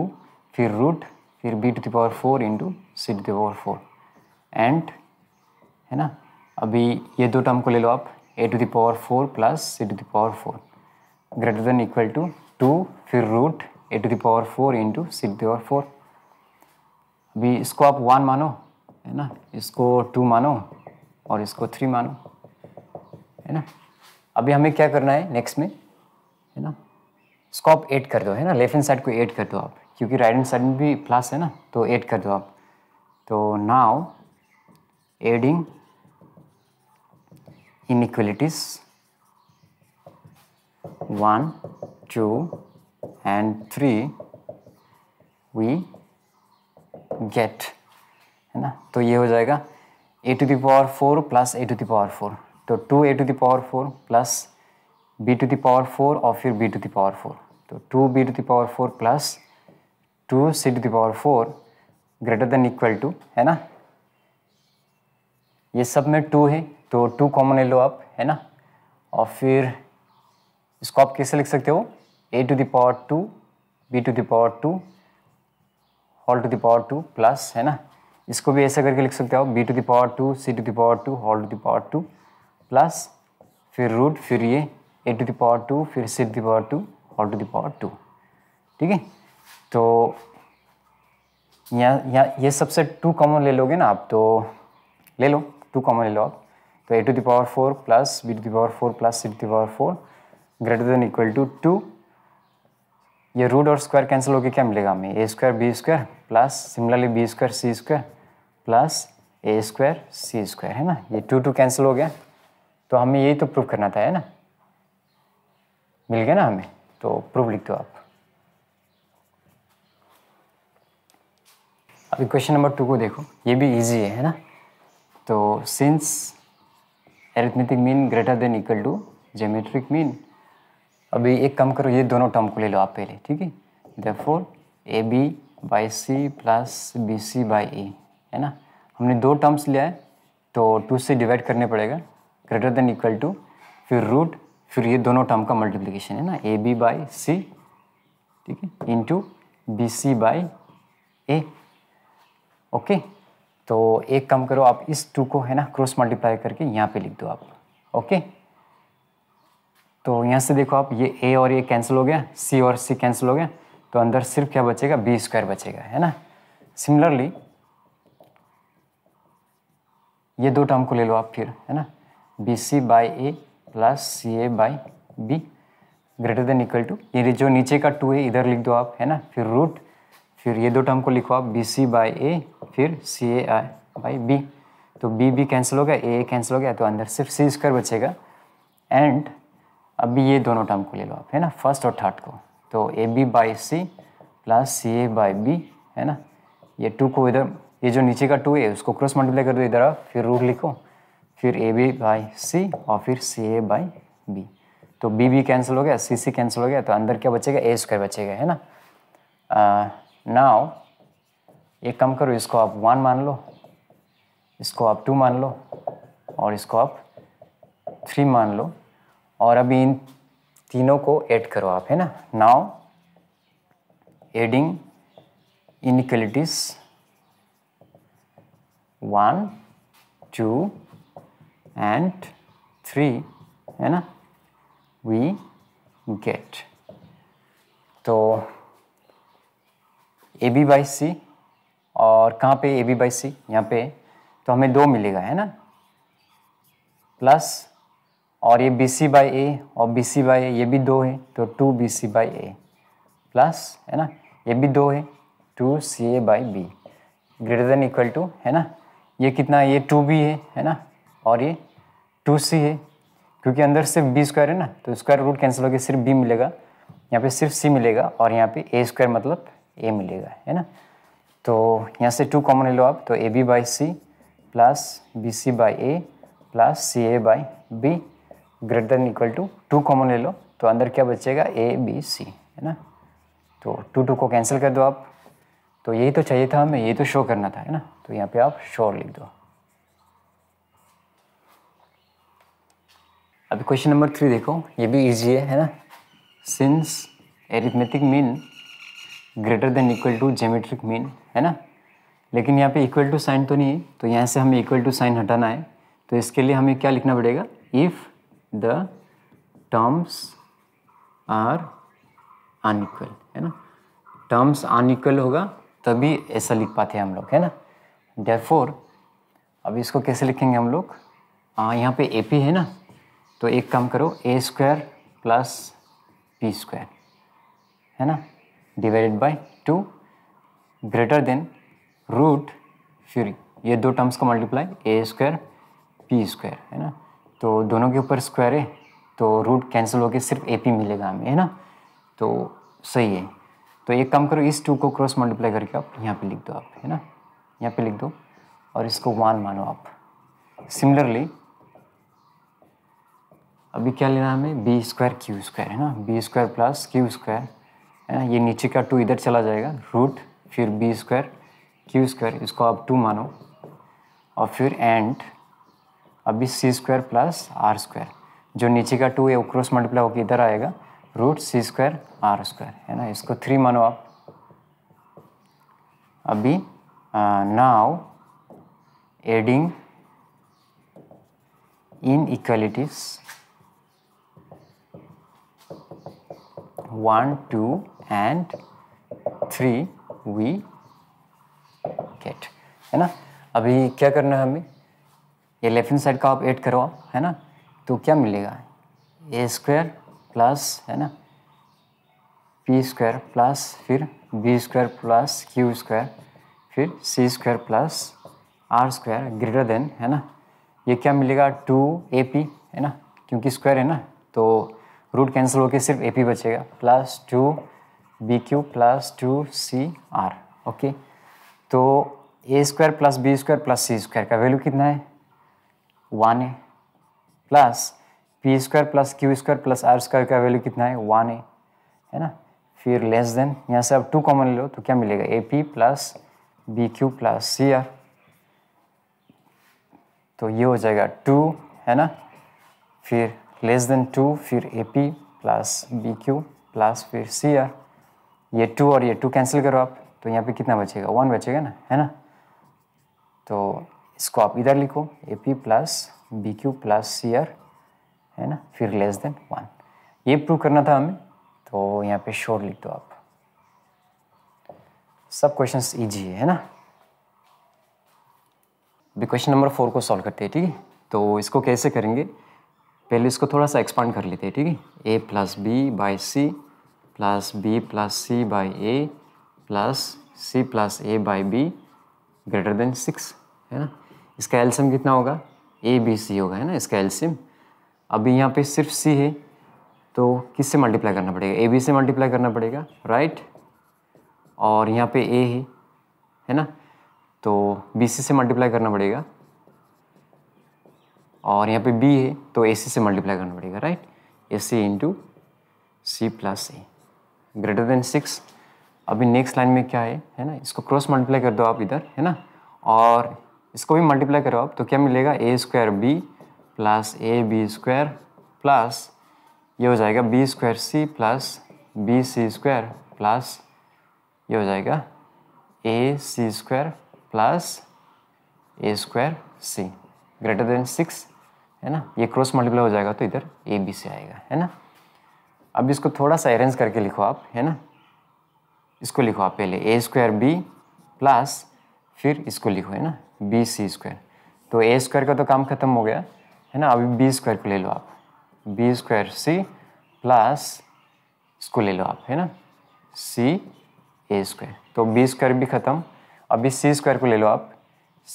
फिर रूट फिर B to the power four into C to the power four and है ना अभी ये दो टर्म को ले लो आप A to the power four plus C to the power four greater than equal to two फिर root A to the power four into C to the power four अभी इसको आप वन मानो है ना इसको टू मानो और इसको थ्री मानो है ना अभी हमें क्या करना है नेक्स्ट में है ना उसको आप एट कर दो है ना लेफ्ट हैंड साइड को एड कर दो आप क्योंकि राइट हैंड साइड में भी प्लस है ना तो एड कर दो आप तो now adding inequalities one two and three we get है ना तो ये हो जाएगा A to the power four plus A to the power four तो two A to the power four plus B to the power four और फिर बी टू दावर फोर तो two B to the power four plus two C to the power four greater than equal to है ना ये सब में to है तो टू कॉमन ले लो आप है ना और फिर इसको आप कैसे लिख सकते हो A to the power power two B to the power two whole to the power power two plus है ना इसको भी ऐसा करके लिख सकते हो B to the power two C to the power two whole to the power power two plus फिर रूट फिर ये A to the power two फिर C to the power two all to the power two ठीक है तो यहाँ यहाँ ये सबसे टू कॉमन ले लोगे ना आप तो ले लो टू कॉमन ले लो आप तो A to the power four plus B to the power four plus C to the power four greater than equal to two ये रूट और स्क्वायर कैंसिल होकर क्या मिलेगा हमें A square B square plus similarly B square C square plus A square C square है ना ये two two cancel हो गया तो हमें यही तो प्रूव करना था है ना मिल गया ना हमें तो प्रूव लिख दो आप अभी क्वेश्चन नंबर टू को देखो ये भी इजी है है ना तो since arithmetic mean greater than equal to geometric mean अभी एक कम करो ये दोनों टर्म को ले लो आप पहले ठीक है four A B by C plus B C by A है ना हमने दो टर्म्स लिया है तो टू से डिवाइड करने पड़ेगा ग्रेटर देन इक्वल टू फिर रूट फिर ये दोनों टर्म का मल्टीप्लीकेशन है ना ए बी बाई सी ठीक है into B C by A okay तो एक काम करो आप इस टू को है ना क्रॉस मल्टीप्लाई करके यहाँ पे लिख दो आप ओके तो यहाँ से देखो आप ये ए और ये कैंसिल हो गया सी और सी कैंसिल हो गया तो अंदर सिर्फ क्या बचेगा बी स्क्वायर बचेगा है ना सिमिलरली ये दो टर्म को ले लो आप फिर है ना B C by A plus C A by B greater than equal to ये जो नीचे का टू है इधर लिख दो आप है ना फिर रूट फिर ये दो टर्म को लिखो आप बी सी बाई ए फिर C A I by B तो बी बी कैंसिल हो गया ए कैंसिल हो गया तो अंदर सिर्फ सी स्क्वायर बचेगा एंड अभी ये दोनों टर्म को ले लो आप है ना फर्स्ट और थर्ड को तो A B by C plus C A by B है ना ये टू को इधर ये जो नीचे का टू है उसको क्रॉस मल्टीप्लाई कर दो इधर आप फिर रूट लिखो फिर ए बी बाई सी और फिर सी ए बाई बी तो बी बी कैंसिल हो गया सी सी कैंसिल हो गया तो अंदर क्या बचेगा ए स्क्वायर बचेगा है ना नाव ये कम करो इसको आप वन मान लो इसको आप टू मान लो और इसको आप थ्री मान लो और अभी इन तीनों को ऐड करो आप है ना now adding inequalities one two and 3 है ना वी गेट तो ए बी बाई सी और कहाँ पे ए बी बाई सी यहाँ पे तो हमें दो मिलेगा है ना प्लस और ये बी सी बाई ए और बी सी बाई ए ये भी दो है तो two B C by A plus है ना ये भी दो है two C A by B greater than equal to है ना ये कितना ये टू बी है है ना और ये टू सी है क्योंकि अंदर सिर्फ बी स्क्वायर है ना तो स्क्वायर रूट कैंसिल होकर सिर्फ बी मिलेगा यहाँ पे सिर्फ सी मिलेगा और यहाँ पे ए स्क्वायर मतलब ए मिलेगा है ना तो यहाँ से टू कॉमन ले लो आप तो A B by C plus B C by A plus C A by B greater than equal to two common ले लो तो अंदर क्या बचेगा ए बी सी है ना तो टू टू को कैंसिल कर दो आप तो यही तो चाहिए था हमें यही तो शो करना था है ना तो यहाँ पे आप शोर लिख दो अब क्वेश्चन नंबर थ्री देखो ये भी इजी है है ना since arithmetic mean greater than equal to geometric mean है ना लेकिन यहाँ पे इक्वल टू साइन तो नहीं है तो यहाँ से हमें इक्वल टू साइन हटाना है तो इसके लिए हमें क्या लिखना पड़ेगा if the terms are unequal है ना टर्म्स अनइक्वल होगा तभी ऐसा लिख पाते हैं हम लोग है ना डेफोर अब इसको कैसे लिखेंगे हम लोग हाँ, यहाँ पे ए पी है ना तो एक काम करो A square plus P square है ना divided by two greater than root फ्यूरी ये दो टर्म्स का multiply A square P square है ना तो दोनों के ऊपर स्क्वायर है तो रूट कैंसिल होकर सिर्फ ए पी मिलेगा हमें है ना तो सही है तो एक काम करो इस टू को क्रॉस मल्टीप्लाई करके आप यहाँ पे लिख दो आप है ना यहाँ पे लिख दो और इसको वन मानो आप सिमिलरली अभी क्या लेना हमें बी स्क्वायर क्यू स्क्वायर है ना B square plus Q square है ना ये नीचे का टू इधर चला जाएगा रूट फिर बी स्क्वायर क्यू स्क्वायर इसको आप टू मानो और फिर एंड अभी C square plus R square जो नीचे का टू है वो क्रॉस मल्टीप्लाई होकर इधर आएगा root C square R square है ना इसको थ्री मानो आप अभी now adding inequalities 1, 2 and 3 we get है ना अभी क्या करना है हमें ये लेफ्ट हैंड साइड का आप ऐड करो है ना तो क्या मिलेगा ए स्क्वायर प्लस है ना पी स्क्वायर प्लस फिर B square plus Q square फिर C square plus R square greater than है ना ये क्या मिलेगा टू ए पी है ना क्योंकि स्क्वायर है ना तो रूट कैंसिल होकर सिर्फ ए पी बचेगा plus two B Q plus two C R okay तो A square plus B square plus C square का वैल्यू कितना है वन है plus P square plus Q square plus R square का value कितना है one है है ना फिर लेस देन यहाँ से आप टू कॉमन ले लो तो क्या मिलेगा A P plus B Q plus C R तो ये हो जाएगा टू है ना फिर लेस देन टू फिर A P plus B Q plus फिर सी आर ये टू और ये टू कैंसिल करो आप तो यहाँ पे कितना बचेगा वन बचेगा ना है ना तो इसको आप इधर लिखो A P plus B Q plus C R है ना फिर लेस देन वन ये प्रूव करना था हमें तो यहाँ पे शोर लिख दो आप सब क्वेश्चन ईजी है, है ना भी क्वेश्चन नंबर फोर को सॉल्व करते हैं ठीक है तो इसको कैसे करेंगे पहले इसको थोड़ा सा एक्सपांड कर लेते हैं ठीक है A plus B by C plus B plus C by A plus C plus A by B greater than six है ना इसका एल्सियम कितना होगा ए बी सी होगा है ना इसका एल्सियम अभी यहाँ पे सिर्फ सी है तो किससे मल्टीप्लाई करना पड़ेगा ए बी से मल्टीप्लाई करना पड़ेगा राइट और यहाँ पे ए है है ना तो बी सी से मल्टीप्लाई करना पड़ेगा और यहाँ पे b है तो ए सी से मल्टीप्लाई करना पड़ेगा right A C into C plus A greater than six अभी नेक्स्ट लाइन में क्या है है ना इसको क्रॉस मल्टीप्लाई कर दो आप इधर है ना और इसको भी मल्टीप्लाई करो आप तो क्या मिलेगा A square B plus A B square plus ये हो जाएगा B square C plus B C square plus ये हो जाएगा A C square plus A square C greater than six है ना ये क्रॉस मल्टीप्लाई हो जाएगा तो इधर ए बी से आएगा है ना अब इसको थोड़ा सा अरेंज करके लिखो आप है ना इसको लिखो आप पहले ए स्क्वायर बी प्लस फिर इसको लिखो है ना बी सी स्क्वायर तो ए स्क्वायर का तो काम खत्म हो गया है ना अभी बी स्क्वायर को ले लो आप बी स्क्वायर सी प्लस इसको ले लो आप है ना सी ए स्क्वायर तो बी स्क्वायर भी ख़त्म अभी सी स्क्वायर को ले लो आप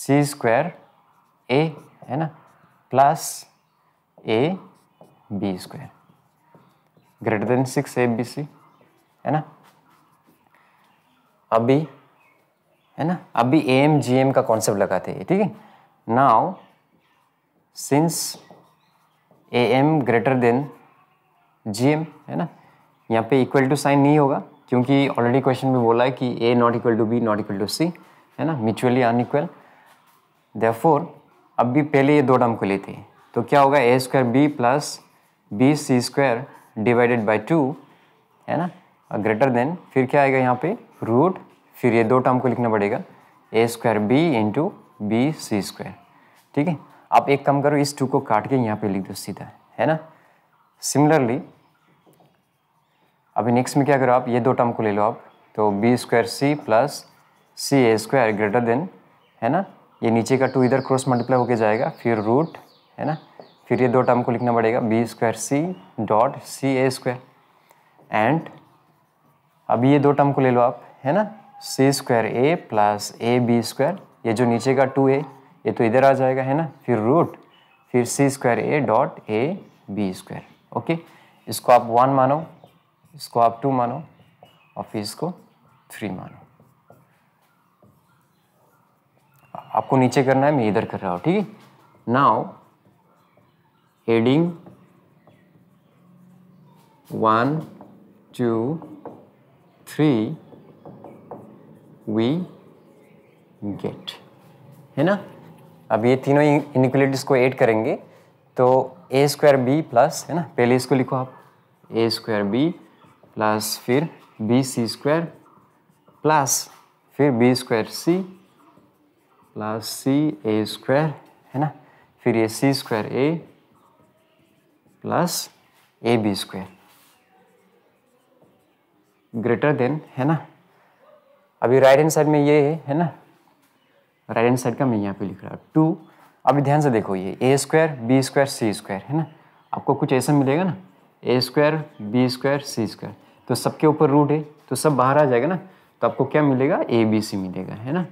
सी स्क्वायर ए है ना plus A B square greater than six A B C है ना अभी है ना अभी ए एम जी एम का कॉन्सेप्ट लगाते हैं ठीक है now since A M greater than G M है ना यहाँ पे इक्वल टू साइन नहीं होगा क्योंकि ऑलरेडी क्वेश्चन में बोला है कि A not equal to B not equal to C है ना म्यूचुअली अनइक्वल देयरफॉर अब भी पहले ये दो टर्म खुली थी तो क्या होगा A square B plus B C square divided by two है ना ग्रेटर देन फिर क्या आएगा यहाँ पे रूट फिर ये दो टर्म को लिखना पड़ेगा A square B into B C square ठीक है आप एक कम करो इस टू को काट के यहाँ पे लिख दो सीधा है ना सिमिलरली अभी नेक्स्ट में क्या करो आप ये दो टर्म को ले लो आप तो B square C plus C A square greater than है ना ये नीचे का टू इधर क्रॉस मल्टीप्लाई होके जाएगा फिर रूट है ना फिर ये दो टर्म को लिखना पड़ेगा B square C dot C A square and अभी ये दो टर्म को ले लो आप है ना C square A plus A B square ये जो नीचे का टू ए ये तो इधर आ जाएगा है ना फिर रूट फिर C square A dot A B square okay इसको आप वन मानो इसको आप टू मानो और फिर इसको थ्री मानो आपको नीचे करना है मैं इधर कर रहा हूँ ठीक है now adding one two three we get है ना अब ये तीनों इनिक्वलिटीज को ऐड करेंगे तो ए स्क्वायर बी प्लस है ना पहले इसको लिखो आप ए स्क्वायर बी प्लस फिर बी सी स्क्वायर प्लस फिर B square C plus C A square है ना फिर ये C square A plus A B square greater than है ना अभी राइट हैंड साइड में ये है है ना राइट हैंड साइड का मैं यहाँ पे लिख रहा हूँ टू अभी ध्यान से देखो ये A square B square C square है ना आपको कुछ ऐसा मिलेगा ना A square B square C square तो सबके ऊपर रूट है तो सब बाहर आ जाएगा ना तो आपको क्या मिलेगा ए बी सी मिलेगा है ना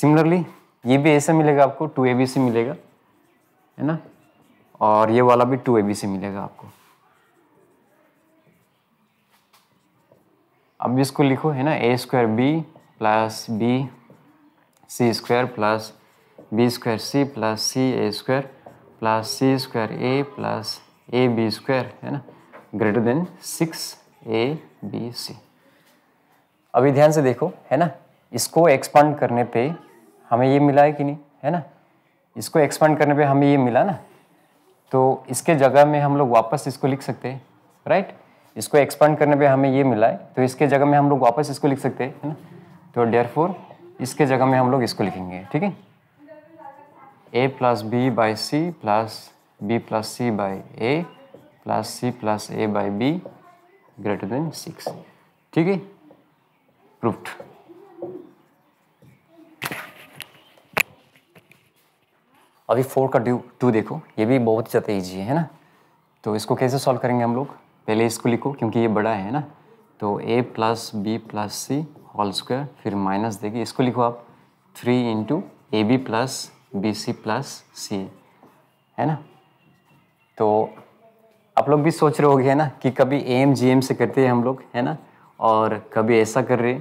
सिमिलरली ये भी ऐसे मिलेगा आपको टू ए बी सी मिलेगा है ना और ये वाला भी टू ए बी सी मिलेगा आपको अब इसको लिखो है ना A square B plus B C square plus B square C plus C A square plus C square A plus A B square है ना greater than six A B C अभी ध्यान से देखो है ना इसको एक्सपांड करने पे हमें ये मिला है कि नहीं है ना इसको एक्सपांड करने पे हमें ये मिला ना तो इसके जगह में हम लोग वापस इसको लिख सकते हैं राइट इसको एक्सपांड करने पे हमें ये मिला है तो इसके जगह में हम लोग वापस इसको लिख सकते हैं है ना तो डेयर फोर इसके जगह में हम लोग इसको लिखेंगे ठीक है A plus B by C plus B plus C by A plus C plus A by B greater than six ठीक है प्रूफ्ड अभी फोर का ड्यू टू देखो ये भी बहुत ज़्यादा ईजी है ना तो इसको कैसे सॉल्व करेंगे हम लोग पहले इसको लिखो क्योंकि ये बड़ा है ना तो A plus B plus C whole square फिर माइनस देगी इसको लिखो आप three into A B plus B C plus C है ना तो आप लोग भी सोच रहे होगे है ना कि कभी ए एम जी एम से करते हैं हम लोग है ना और कभी ऐसा कर रहे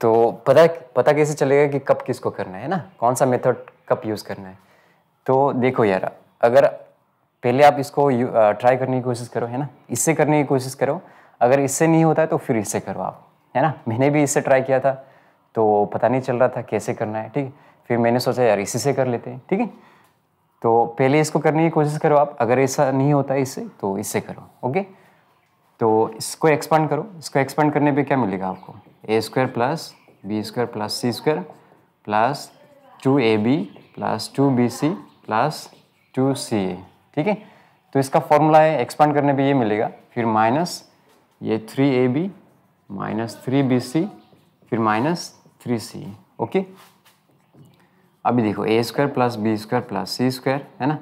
तो पता पता कैसे चलेगा कि कब किसको करना है ना कौन सा मेथड कब यूज़ करना है तो देखो यार अगर पहले आप इसको ट्राई करने की कोशिश करो है ना इससे करने की कोशिश करो अगर इससे नहीं होता है तो फिर इससे करो आप है ना मैंने भी इससे ट्राई किया था तो पता नहीं चल रहा था कैसे करना है ठीक फिर मैंने सोचा यार इसी से कर लेते हैं ठीक है तो पहले इसको करने की कोशिश करो आप अगर ऐसा नहीं होता है इससे तो इससे करो ओके तो इसको एक्सपांड करो इसको एक्सपांड करने पे क्या मिलेगा आपको A square plus B square plus C square plus two A B plus two B C plus two C ठीक है तो इसका फॉर्मूला है एक्सपांड करने पे ये मिलेगा फिर माइनस ये three A B minus three B C फिर माइनस थ्री सी ओके अभी देखो A square plus B square plus C square है ना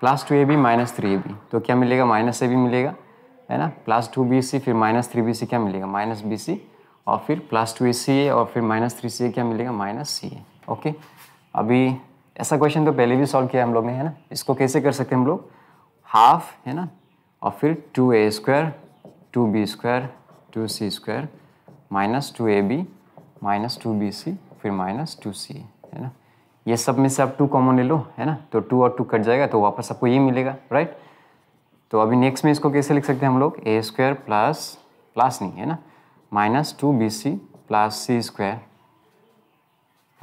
plus two A B minus three A B तो क्या मिलेगा माइनस ए बी मिलेगा है ना प्लस टू बी सी फिर माइनस थ्री बी सी क्या मिलेगा माइनस बी सी और फिर प्लस टू ए सी ए और फिर माइनस थ्री सी ए क्या मिलेगा माइनस सी ए ओके अभी ऐसा क्वेश्चन तो पहले भी सॉल्व किया हम लोग ने है ना इसको कैसे कर सकते हैं हम लोग हाफ है ना और फिर two A square two B square two C square minus two A B minus two B C फिर माइनस टू सी है ना ये सब में से आप टू कॉमन ले लो है ना तो टू और टू कट जाएगा तो वापस आपको ये मिलेगा राइट तो अभी नेक्स्ट में इसको कैसे लिख सकते हैं हम लोग ए स्क्वायर प्लस प्लस नहीं है ना minus two B C plus C square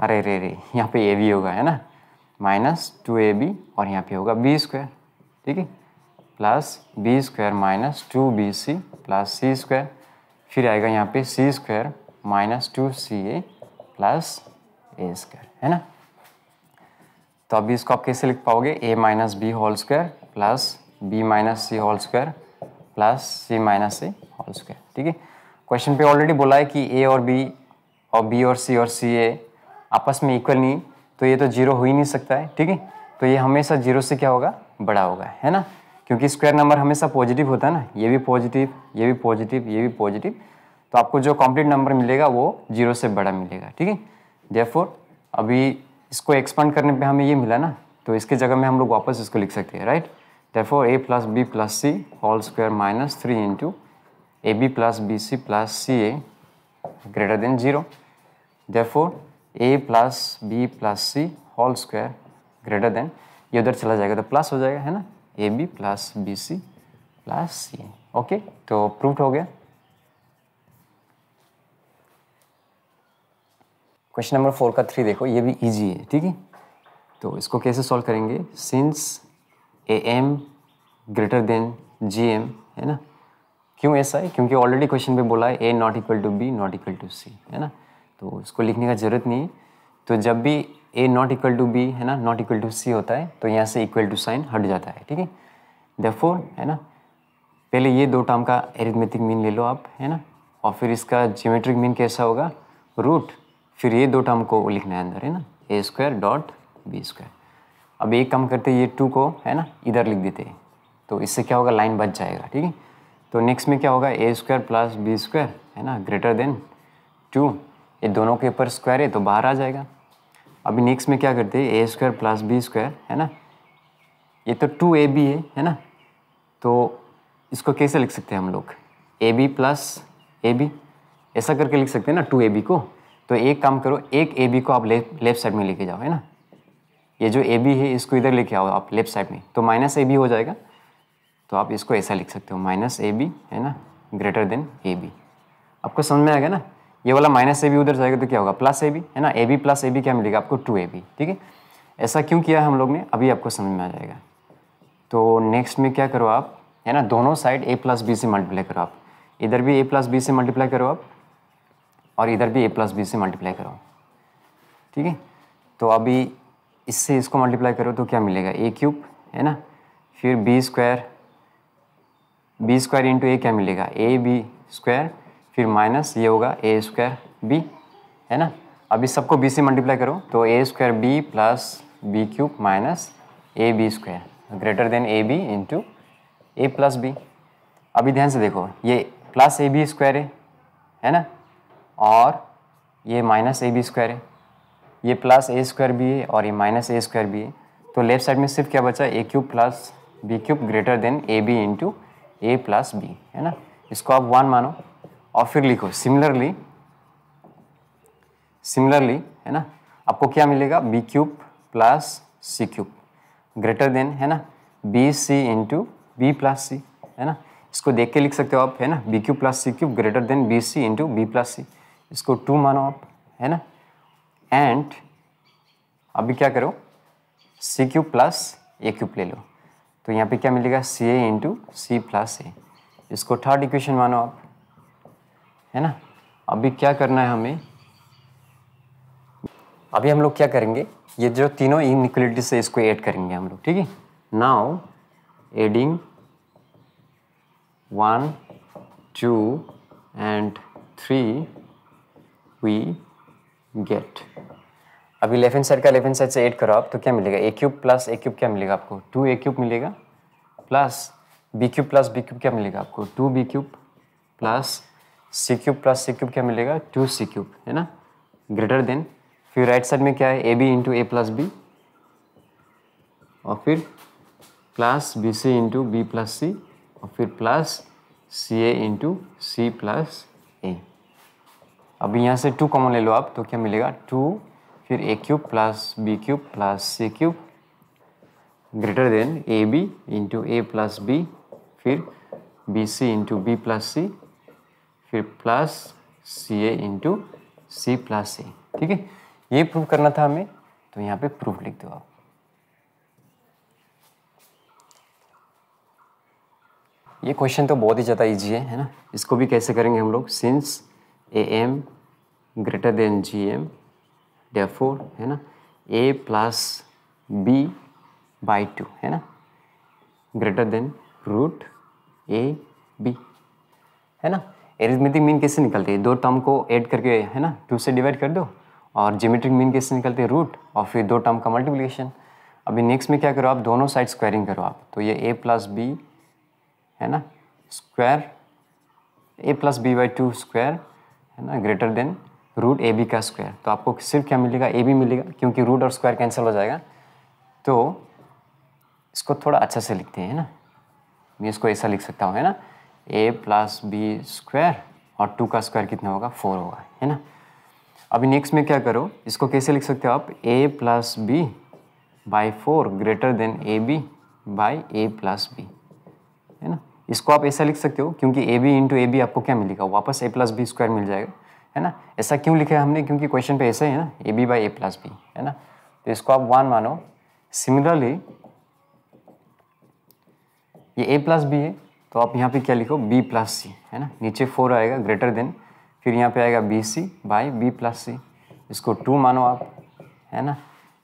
अरे रे रे यहाँ पे ए भी होगा है ना माइनस टू ए बी और यहाँ पे होगा बी स्क्वायर ठीक है plus B square minus two B C plus C square फिर आएगा यहाँ पे C square minus two C A plus A square है ना तो अभी इसको आप कैसे लिख पाओगे A minus B whole square plus B minus C whole square plus C minus C whole square ठीक है क्वेश्चन पे ऑलरेडी बोला है कि ए और बी और बी और सी और सी ए आपस में इक्वल नहीं तो ये तो जीरो हो ही नहीं सकता है ठीक है तो ये हमेशा जीरो से क्या होगा बड़ा होगा है ना क्योंकि स्क्वायर नंबर हमेशा पॉजिटिव होता है ना ये भी पॉजिटिव ये भी पॉजिटिव ये भी पॉजिटिव तो आपको जो कंप्लीट नंबर मिलेगा वो जीरो से बड़ा मिलेगा ठीक है देयरफॉर अभी इसको एक्सपांड करने पे हमें ये मिला ना तो इसके जगह में हम लोग वापस इसको लिख सकते हैं right therefore A plus B plus C whole square minus three into A B plus B C plus C A greater than zero therefore A plus B plus C whole square greater than ये उधर चला जाएगा तो plus हो जाएगा है ना A B plus B C plus C okay तो प्रूफ हो गया क्वेश्चन नंबर फोर का थ्री देखो ये भी इजी है ठीक है तो इसको कैसे सॉल्व करेंगे since A M greater than G M है ना क्यों ऐसा है क्योंकि ऑलरेडी क्वेश्चन पे बोला है A not equal to B not equal to C है ना तो इसको लिखने का ज़रूरत नहीं तो जब भी A not equal to B है ना नॉट इक्वल टू सी होता है तो यहाँ से इक्वल टू साइन हट जाता है ठीक है देफोर है ना पहले ये दो टर्म का एरिथमेटिक मीन ले लो आप है ना और फिर इसका जियोमेट्रिक मीन कैसा होगा रूट फिर ये दो टर्म को लिखना है अंदर है ना A square dot B square अब एक काम करते ये टू को है ना इधर लिख देते हैं तो इससे क्या होगा लाइन बच जाएगा ठीक है तो नेक्स्ट में क्या होगा A square plus B square है ना ग्रेटर देन टू ये दोनों के ऊपर स्क्वायर है तो बाहर आ जाएगा अभी नेक्स्ट में क्या करते हैं A square plus B square है ना ये तो टू ए बी है है ना तो इसको कैसे लिख सकते हैं हम लोग A B plus A B ऐसा करके लिख सकते हैं ना टू ए बी को तो एक काम करो एक ए बी को आप लेफ्ट लेफ्ट साइड में लेके जाओ है ना ये जो ए बी है इसको इधर लेके आओ आप लेफ्ट साइड में तो माइनस ए बी हो जाएगा तो आप इसको ऐसा लिख सकते हो माइनस ए बी है ना ग्रेटर देन ए बी आपको समझ में आएगा ना ये वाला माइनस ए बी उधर जाएगा तो क्या होगा प्लस ए बी है ना A B plus A B क्या मिलेगा आपको टू ए बी ठीक है ऐसा क्यों किया हम लोग ने अभी आपको समझ में आ जाएगा तो नेक्स्ट में क्या करो आप है ना दोनों साइड ए प्लस बी से मल्टीप्लाई करो आप इधर भी ए प्लस बी से मल्टीप्लाई करो आप और इधर भी ए प्लस बी से मल्टीप्लाई करो ठीक है तो अभी इससे इसको मल्टीप्लाई करो तो क्या मिलेगा ए क्यूब है ना फिर B square B square into A क्या मिलेगा ए बी स्क्वायर फिर माइनस ये होगा ए स्क्वायर बी है ना अब इस सबको बी से मल्टीप्लाई करो तो A square B plus B cube minus A B square greater than A B into A plus B अभी ध्यान से देखो ये प्लस ए बी स्क्वायर है है ना और ये माइनस ए बी स्क्वायर है ये प्लस ए स्क्वायर बी है और ये माइनस ए स्क्वायर बी है तो लेफ्ट साइड में सिर्फ क्या बचा A cube plus B cube greater than A B into A plus B है ना इसको आप वन मानो और फिर लिखो सिमिलरली सिमिलरली है ना आपको क्या मिलेगा B cube plus C cube greater than है ना B C into B plus C है ना इसको देख के लिख सकते हो आप है ना B cube plus C cube greater than B C into B plus C इसको टू मानो आप है ना एंड अभी क्या करो C cube plus A cube ले लो तो यहाँ पे क्या मिलेगा सी ए इंटू सी प्लस ए इसको थर्ड इक्वेशन मानो आप है ना अभी क्या करना है हमें अभी हम लोग क्या करेंगे ये जो तीनों इनक्वलिटी से इसको ऐड करेंगे हम लोग ठीक है now adding one two and three we get अभी लेफ्ट हैंड साइड का लेफ्ट हैंड साइड से ऐड करो आप तो क्या मिलेगा A cube plus A cube क्या मिलेगा आपको टू ए क्यूब मिलेगा plus B cube plus B cube क्या मिलेगा आपको two B cube plus C cube plus C cube क्या मिलेगा टू सी क्यूब है ना ग्रेटर देन फिर राइट साइड में क्या है A B into A plus B और फिर plus B C into B plus C और फिर plus C A into C plus A अब यहाँ से टू कॉमन ले लो आप तो क्या मिलेगा टू फिर A cube plus B cube plus C cube greater than A B into A plus B फिर B C into B plus C फिर plus C A into C plus A ठीक है ये प्रूव करना था हमें तो यहाँ पे प्रूफ लिख दो आप ये क्वेश्चन तो बहुत ही ज़्यादा इजी है है ना इसको भी कैसे करेंगे हम लोग since A M greater than G M therefore है ना A plus B by two है ना greater than root A B है ना एरिथमेटिक मीन कैसे निकलते है दो टर्म को ऐड करके है ना टू से डिवाइड कर दो और जियोमेट्रिक मीन कैसे निकलते है रूट और फिर दो टर्म का मल्टीप्लिकेशन अभी नेक्स्ट में क्या करो आप दोनों साइड स्क्वायरिंग करो आप तो ये ए प्लस बी है ना square A plus B by two square है ना greater than root A B का स्क्वायर तो आपको सिर्फ क्या मिलेगा ए बी मिलेगा क्योंकि रूट और स्क्वायर कैंसिल हो जाएगा तो इसको थोड़ा अच्छा से लिखते हैं ना मैं इसको ऐसा लिख सकता हूँ है ना ए प्लस बी स्क्वायर और टू का स्क्वायर कितना होगा फोर होगा है ना अभी नेक्स्ट में क्या करो इसको कैसे लिख सकते हो आप A plus B by four greater than A B by A plus B है ना इसको आप ऐसा लिख सकते हो क्योंकि A B into A B आपको क्या मिलेगा वापस ए प्लस बी स्क्वायर मिल जाएगा है ना ऐसा क्यों लिखा है हमने क्योंकि क्वेश्चन पे ऐसा ही है ना A B by A plus B है ना तो इसको आप वन मानो सिमिलरली ये ए प्लस बी है तो आप यहाँ पे क्या लिखो b प्लस सी है ना नीचे फोर आएगा ग्रेटर देन फिर यहाँ पे आएगा B C by B plus C इसको टू मानो आप है ना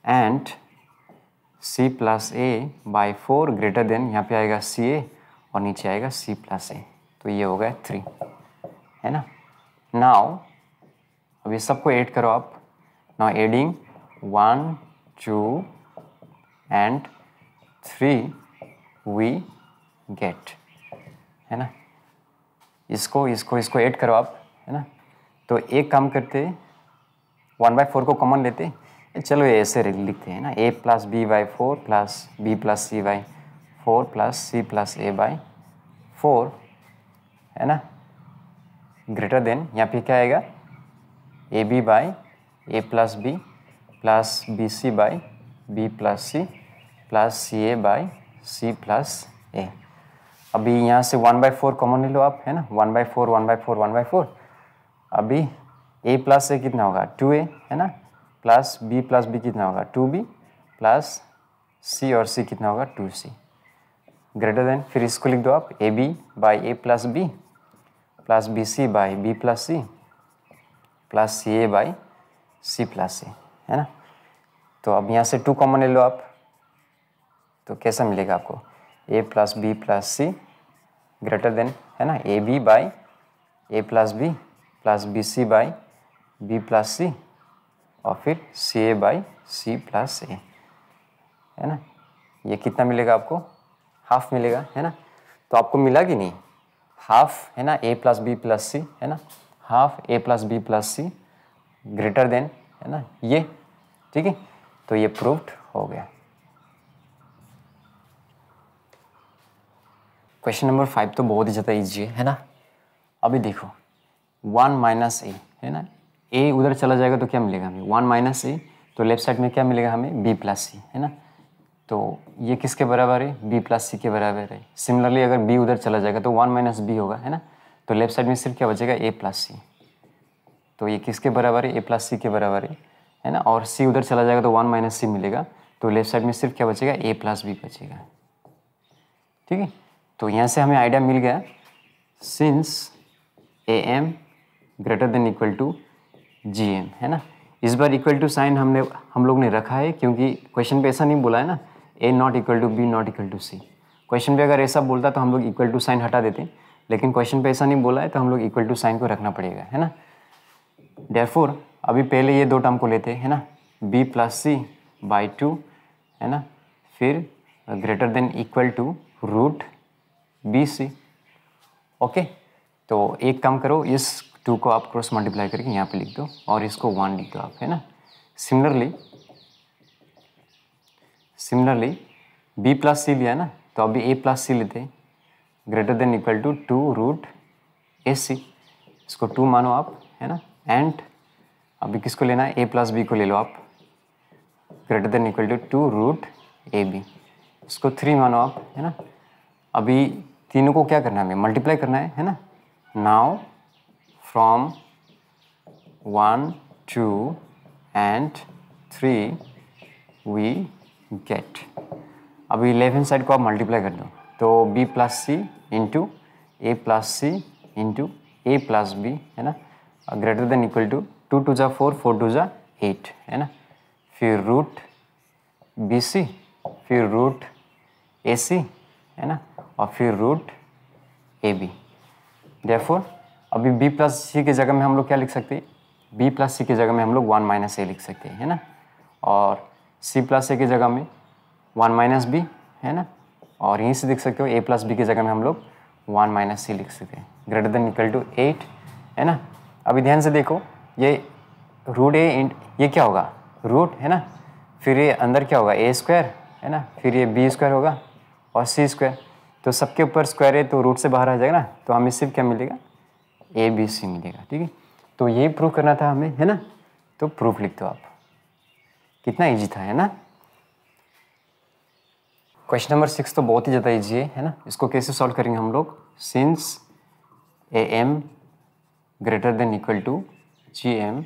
and c plus A by four greater than यहाँ पे आएगा सी ए और नीचे आएगा c प्लस ए तो ये हो गया थ्री है ना नाउ अब ये सबको ऐड करो आप now adding one two and three we get है ना इसको इसको इसको ऐड करो आप है ना तो एक काम करते वन बाई फोर को कॉमन लेते चलो ऐसे लिखते हैं ना A plus B by four plus B plus C by four plus C plus A by four है ना ग्रेटर देन यहाँ पे क्या आएगा A B by A plus B plus B C by B plus C plus C A by C plus A अभी यहाँ से one by four common ले लो आप है ना one by four one by four one by four अभी A plus ए कितना होगा टू ए है ना प्लस बी प्लस बी कितना होगा टू बी प्लस सी और सी कितना होगा टू सी ग्रेटर देन फिर इसको लिख दो आप A B by A plus B plus B C by B plus C plus C A by C plus C है ना तो अब यहाँ से टू कॉमन ले लो आप तो कैसा मिलेगा आपको A plus B plus C greater than है ना A B by A plus B plus B C by B plus C और फिर C A by C plus ए है ना ये कितना मिलेगा आपको हाफ मिलेगा है ना तो आपको मिला कि नहीं हाफ है ना A plus B plus C है ना half A plus B plus C greater than है ना ये ठीक है तो ये प्रूफ हो गया क्वेश्चन नंबर फाइव तो बहुत ही ज़्यादा ईजी है है ना अभी देखो वन माइनस ए है ना ए उधर चला जाएगा तो क्या मिलेगा हमें वन माइनस ए तो लेफ्ट साइड में क्या मिलेगा हमें बी प्लस सी है ना तो ये किसके बराबर है बी प्लस सी के बराबर है सिमिलरली अगर बी उधर चला जाएगा तो वन माइनस बी होगा है ना तो लेफ्ट साइड में सिर्फ क्या बचेगा ए प्लस सी तो ये किसके बराबर है ए प्लस सी के बराबर है है ना और सी उधर चला जाएगा तो वन माइनस सी मिलेगा तो लेफ्ट साइड में सिर्फ क्या बचेगा ए प्लस बी बचेगा ठीक है तो यहाँ से हमें आइडिया मिल गया since A M greater than equal to G M है ना इस बार इक्वल टू साइन हमने हम लोग ने रखा है क्योंकि क्वेश्चन पे ऐसा नहीं बोला है ना A not equal to B not equal to C question पे अगर ऐसा बोलता तो हम लोग इक्वल टू साइन हटा देते लेकिन क्वेश्चन पे ऐसा नहीं बोला है तो हम लोग इक्वल टू साइन को रखना पड़ेगा है ना डेरफोर अभी पहले ये दो टर्म को लेते हैं ना B plus C by two है ना फिर greater than equal to root बीस सी ओके तो एक काम करो इस टू को आप क्रॉस मल्टीप्लाई करके यहाँ पे लिख दो और इसको वन लिख दो आप है ना similarly similarly B plus C लिया ना तो अभी ए प्लस सी लेते हैं greater than equal to two root A C इसको टू मानो आप है ना एंड अभी किसको लेना है ए प्लस बी को ले लो आप greater than equal to two root A B इसको थ्री मानो आप है ना अभी तीनों को क्या करना है हमें मल्टीप्लाई करना है है ना now from one two and three we get अभी लेफ्ट हैंड साइड को आप मल्टीप्लाई कर दो तो b plus C into A plus C into A plus B है ना greater than equal to two two जा फोर फोर टू जा एट है ना फिर रूट बी सी फिर रूट ए सी है ना और फिर रूट ए बी देफोर अभी बी प्लस सी की जगह में हम लोग क्या लिख सकते हैं बी प्लस सी की जगह में हम लोग वन माइनस ए लिख सकते हैं है ना और सी प्लस ए की जगह में वन माइनस बी है ना और यहीं से लिख सकते हो ए प्लस बी की जगह में हम लोग वन माइनस सी लिख सकते हैं greater than equal to eight है ना अभी ध्यान से देखो ये रूट ए इंट ये क्या होगा रूट है ना फिर ये अंदर क्या होगा ए स्क्वायर है ना फिर ये बी स्क्वायर होगा और सी स्क्वायर तो सबके ऊपर स्क्वायर है तो रूट से बाहर आ जाएगा ना तो हमें सिर्फ क्या मिलेगा ए बी सी मिलेगा ठीक है तो ये प्रूफ करना था हमें है ना तो प्रूफ लिख दो आप कितना ईजी था है ना क्वेश्चन नंबर सिक्स तो बहुत ही ज़्यादा ईजी है है ना इसको कैसे सॉल्व करेंगे हम लोग since A M greater than equal to G M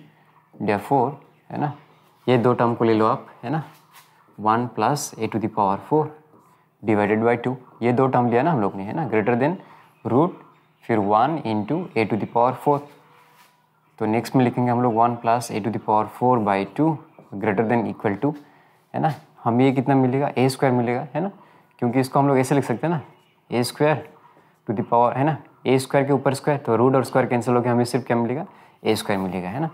therefore है ना ये दो टर्म को ले लो आप है ना one plus A to the power four divided by two ये दो टर्म लिया ना हम लोग ने है ना ग्रेटर देन रूट फिर one into A to the power four तो नेक्स्ट में लिखेंगे हम लोग one plus A to the power four by two greater than equal to है ना हमें ये कितना मिलेगा ए स्क्वायर मिलेगा है ना क्योंकि इसको हम लोग ऐसे लिख सकते हैं ना ए स्क्वायर टू दावर है ना ए स्क्वायर के ऊपर स्क्वायर तो रूट और स्क्वायर कैंसिल हो गया हमें सिर्फ क्या मिलेगा ए स्क्वायर मिलेगा है ना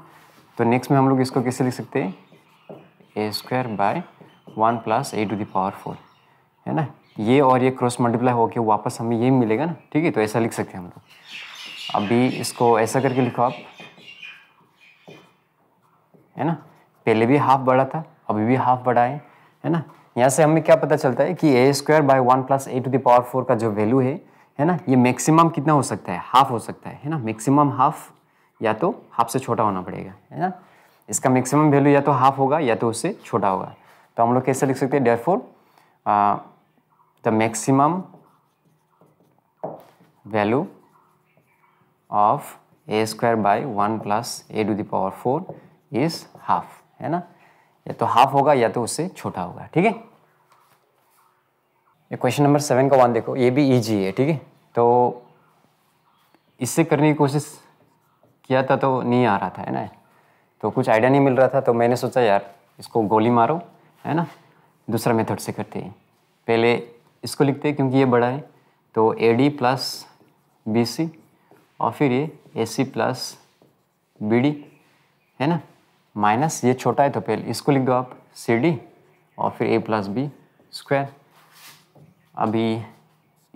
तो नेक्स्ट में हम लोग इसको कैसे लिख सकते हैं A square by one plus A to the power four है ना ये और ये क्रॉस मल्टीप्लाई होकर वापस हमें ये मिलेगा ना ठीक है तो ऐसा लिख सकते हैं हम लोग अभी इसको ऐसा करके लिखो आप है ना पहले भी हाफ बड़ा था अभी भी हाफ बड़ा है है ना यहाँ से हमें क्या पता चलता है कि A square by one plus A to the power four का जो वैल्यू है है ना ये मैक्सिमम कितना हो सकता है हाफ हो सकता है है ना मैक्सिमम हाफ या तो हाफ से छोटा होना पड़ेगा है ना इसका मैक्सिमम वैल्यू या तो हाफ होगा या तो उससे छोटा होगा तो हम लोग कैसे लिख सकते हैं therefore the maximum value of A square by one plus A to the power four is half है ना या तो हाफ होगा या तो उससे छोटा होगा ठीक है ये क्वेश्चन नंबर सेवन का वन देखो ये भी ईजी है ठीक है तो इससे करने की कोशिश किया था तो नहीं आ रहा था है ना तो कुछ आइडिया नहीं मिल रहा था तो मैंने सोचा यार इसको गोली मारो है ना दूसरा मेथड से करते हैं पहले इसको लिखते हैं क्योंकि ये बड़ा है तो A D plus B C और फिर ये A C plus B D है ना माइनस ये छोटा है तो पहले इसको लिख दो आप सी डी और फिर ए प्लस बी स्क्वायर अभी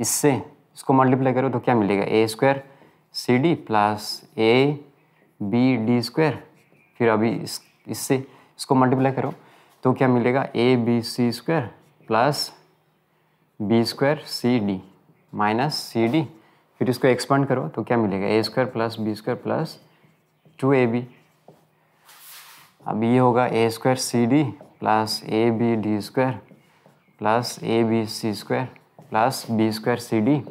इससे इसको मल्टीप्लाई करो तो क्या मिलेगा A square C D plus A B D square फिर अभी इस इससे इसको मल्टीप्लाई करो तो क्या मिलेगा A B C square plus B square C D minus C D फिर इसको एक्सपांड करो तो क्या मिलेगा A square plus B square plus two A B अब ये होगा A square C D plus A B D square plus A B C square plus B square C D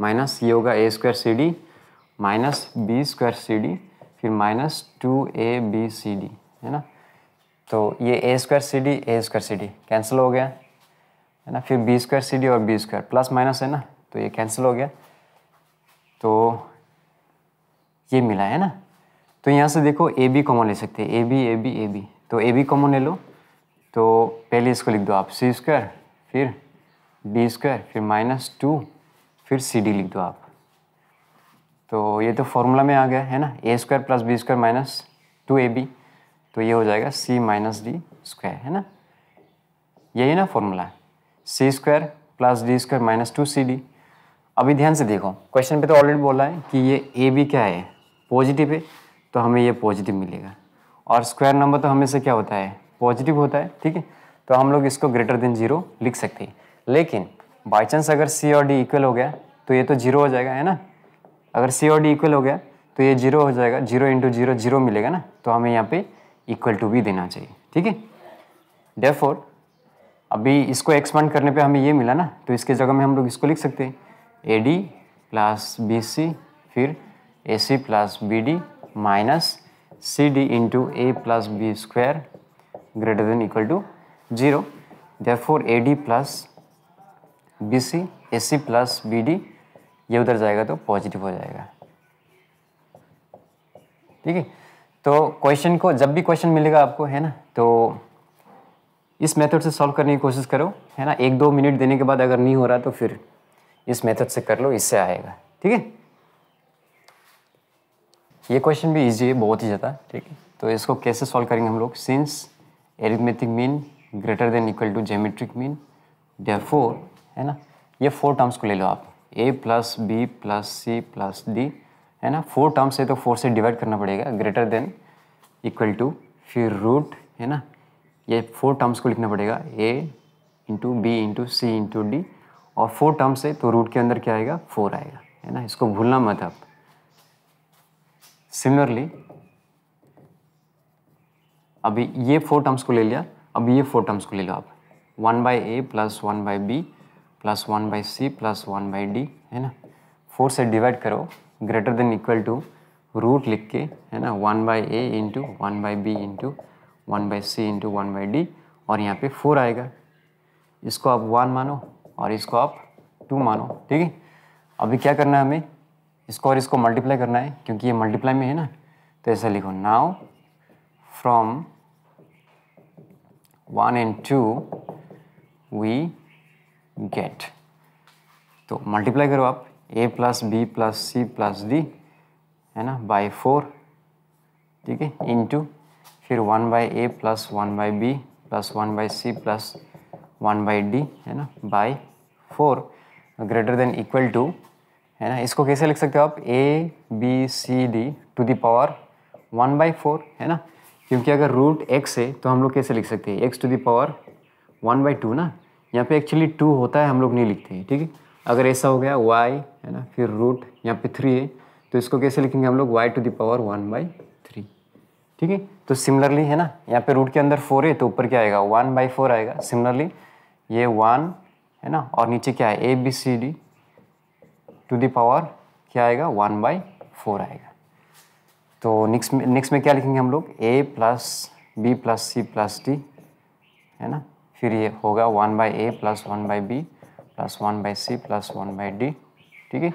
minus ये होगा A square C D minus B square C D फिर minus two A B C D है ना तो ये A square C D A square C D cancel हो गया है ना फिर बी स्क्वायर सी डी और बी स्क्वायर प्लस माइनस है ना तो ये कैंसिल हो गया तो ये मिला है ना तो यहाँ से देखो ए बी कॉमन ले सकते हैं A B A B A B तो ए बी कॉमन ले लो तो पहले इसको लिख दो आप सी स्क्वायर फिर बी स्क्वायर फिर माइनस टू फिर सी डी लिख दो आप तो ये तो फॉर्मूला में आ गया है ना A square plus B square minus two A B तो ये हो जाएगा सी माइनस डी स्क्वायर है ना यही ना फॉर्मूला है C square plus D square minus two C D अभी ध्यान से देखो क्वेश्चन पे तो ऑलरेडी बोला है कि ये ए बी क्या है पॉजिटिव है तो हमें ये पॉजिटिव मिलेगा और स्क्वायर नंबर तो हमेशा क्या होता है पॉजिटिव होता है ठीक है तो हम लोग इसको ग्रेटर देन जीरो लिख सकते हैं लेकिन बाई चांस अगर सी और डी इक्वल हो गया तो ये तो जीरो हो जाएगा है ना अगर सी और डी इक्वल हो गया तो ये जीरो हो जाएगा जीरो इंटू जीरो जीरो मिलेगा ना तो हमें यहाँ पे इक्वल टू भी देना चाहिए ठीक है डेफोर अभी इसको एक्सपांड करने पे हमें ये मिला ना तो इसके जगह में हम लोग इसको लिख सकते हैं A D plus B C फिर A C plus B D minus C D into A plus B square greater than equal to zero therefore A D plus B C A C plus B D ये उधर जाएगा तो positive हो जाएगा ठीक है तो question को जब भी क्वेश्चन मिलेगा आपको है ना तो इस मेथड से सॉल्व करने की कोशिश करो है ना एक दो मिनट देने के बाद अगर नहीं हो रहा तो फिर इस मेथड से कर लो इससे आएगा ठीक है ये क्वेश्चन भी इजी है बहुत ही ज़्यादा ठीक है तो इसको कैसे सॉल्व करेंगे हम लोग since arithmetic mean greater than equal to geometric mean four है ना ये फोर टर्म्स को ले लो आप A plus B plus C plus D है ना फोर टर्म्स है तो फोर से डिवाइड करना पड़ेगा ग्रेटर देन इक्वल टू फिर रूट है ना ये फोर टर्म्स को लिखना पड़ेगा A into B into C into D और फोर टर्म्स है तो रूट के अंदर क्या आएगा फोर आएगा है ना इसको भूलना मत आप सिमिलरली अभी ये फोर टर्म्स को ले लिया अब ये फोर टर्म्स को ले लो आप one by A plus one by B plus one by C plus one by D है ना फोर से डिवाइड करो greater than equal to root लिख के है ना one by A into one by B into one by C into one by D और यहाँ पे फोर आएगा इसको आप वन मानो और इसको आप टू मानो ठीक है अभी क्या करना है हमें इसको और इसको मल्टीप्लाई करना है क्योंकि ये मल्टीप्लाई में है ना तो ऐसा लिखो now from one and two we get तो मल्टीप्लाई करो आप A plus B plus C plus D है ना बाई फोर ठीक है टू फिर one by A plus one by B plus one by C plus one by D है ना by four greater than equal to है ना इसको कैसे लिख सकते हो आप A B C D to the power one by four है ना क्योंकि अगर रूट एक्स है तो हम लोग कैसे लिख सकते हैं X to the power power one by two ना यहाँ पे एक्चुअली टू होता है हम लोग नहीं लिखते हैं ठीक है अगर ऐसा हो गया वाई है ना फिर रूट यहाँ पे थ्री है तो इसको कैसे लिखेंगे हम लोग Y to the power one by ठीक है तो सिमिलरली है ना यहाँ पे रूट के अंदर फोर है तो ऊपर क्या आएगा वन बाई फोर आएगा सिमिलरली ये वन है ना और नीचे क्या है A B C D to the power क्या आएगा वन बाई फोर आएगा तो नेक्स्ट में नेक्स्ट में क्या लिखेंगे हम लोग A plus B plus C plus D है ना फिर ये होगा one by A plus one by B plus one by C plus one by D ठीक है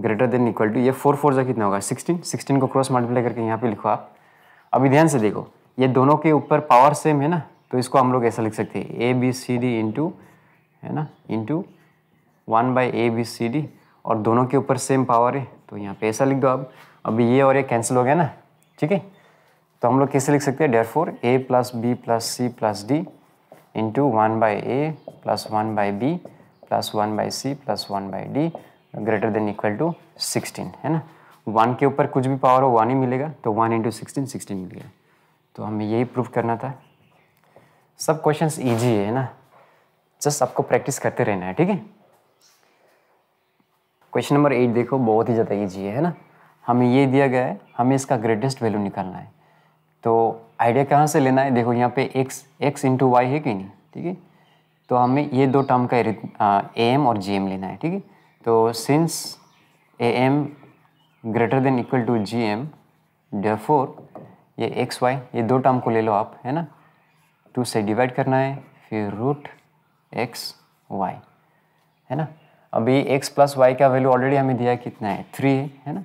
ग्रेटर देन इक्वल टू ये फोर फोर जो कितना होगा सिक्सटीन सिक्सटीन को क्रॉस मल्टीप्लाई करके यहाँ पे लिखो आप अभी ध्यान से देखो ये दोनों के ऊपर पावर सेम है ना तो इसको हम लोग ऐसा लिख सकते हैं A B C D into है ना into one by A B C D और दोनों के ऊपर सेम पावर है तो यहाँ पे ऐसा लिख दो अब अभी ये और ये कैंसिल हो गया ना ठीक है तो हम लोग कैसे लिख सकते हैं therefore A plus B plus C plus D into one by A plus one by B plus one by C plus one by D greater than equal to sixteen है ना वन के ऊपर कुछ भी power हो one ही मिलेगा तो one into sixteen sixteen मिलेगा तो हमें यही प्रूव करना था सब क्वेश्चंस इजी है ना जस्ट आपको प्रैक्टिस करते रहना है ठीक है क्वेश्चन नंबर एट देखो बहुत ही ज़्यादा ईजी है ना हमें ये दिया गया है हमें इसका ग्रेटेस्ट वैल्यू निकालना है तो आइडिया कहाँ से लेना है देखो यहाँ पे एक्स एक्स इंटू वाई है कि नहीं ठीक है तो हमें ये दो टर्म का ए एम और जी एम लेना है ठीक है तो since A M greater than equal to G M therefore ये एक्स वाई ये दो टर्म को ले लो आप है ना टू से डिवाइड करना है फिर रूट एक्स वाई है ना अभी एक्स प्लस वाई का वैल्यू ऑलरेडी हमें दिया कितना है थ्री है है ना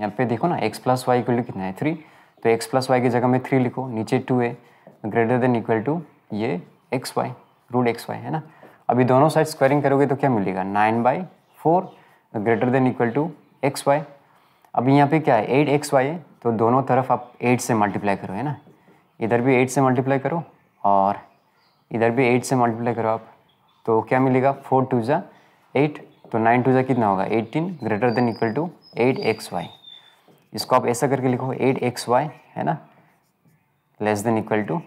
यहाँ पे देखो ना एक्स प्लस वाई इक्वल कितना है थ्री तो एक्स प्लस वाई की जगह में थ्री लिखो नीचे टू है ग्रेटर देन इक्वल टू ये x y root x Y है ना अभी दोनों साइड स्क्वायरिंग करोगे तो क्या मिलेगा nine by four greater than equal to x y अभी यहाँ पे क्या है एट एक्स वाई है तो दोनों तरफ आप एट से मल्टीप्लाई करो है ना इधर भी एट से मल्टीप्लाई करो और इधर भी एट से मल्टीप्लाई करो आप तो क्या मिलेगा फोर टू ज़ा एट तो नाइन टू ज़ा कितना होगा eighteen greater than equal to eight x y इसको आप ऐसा करके लिखो एट एक्स वाई है ना less than equal to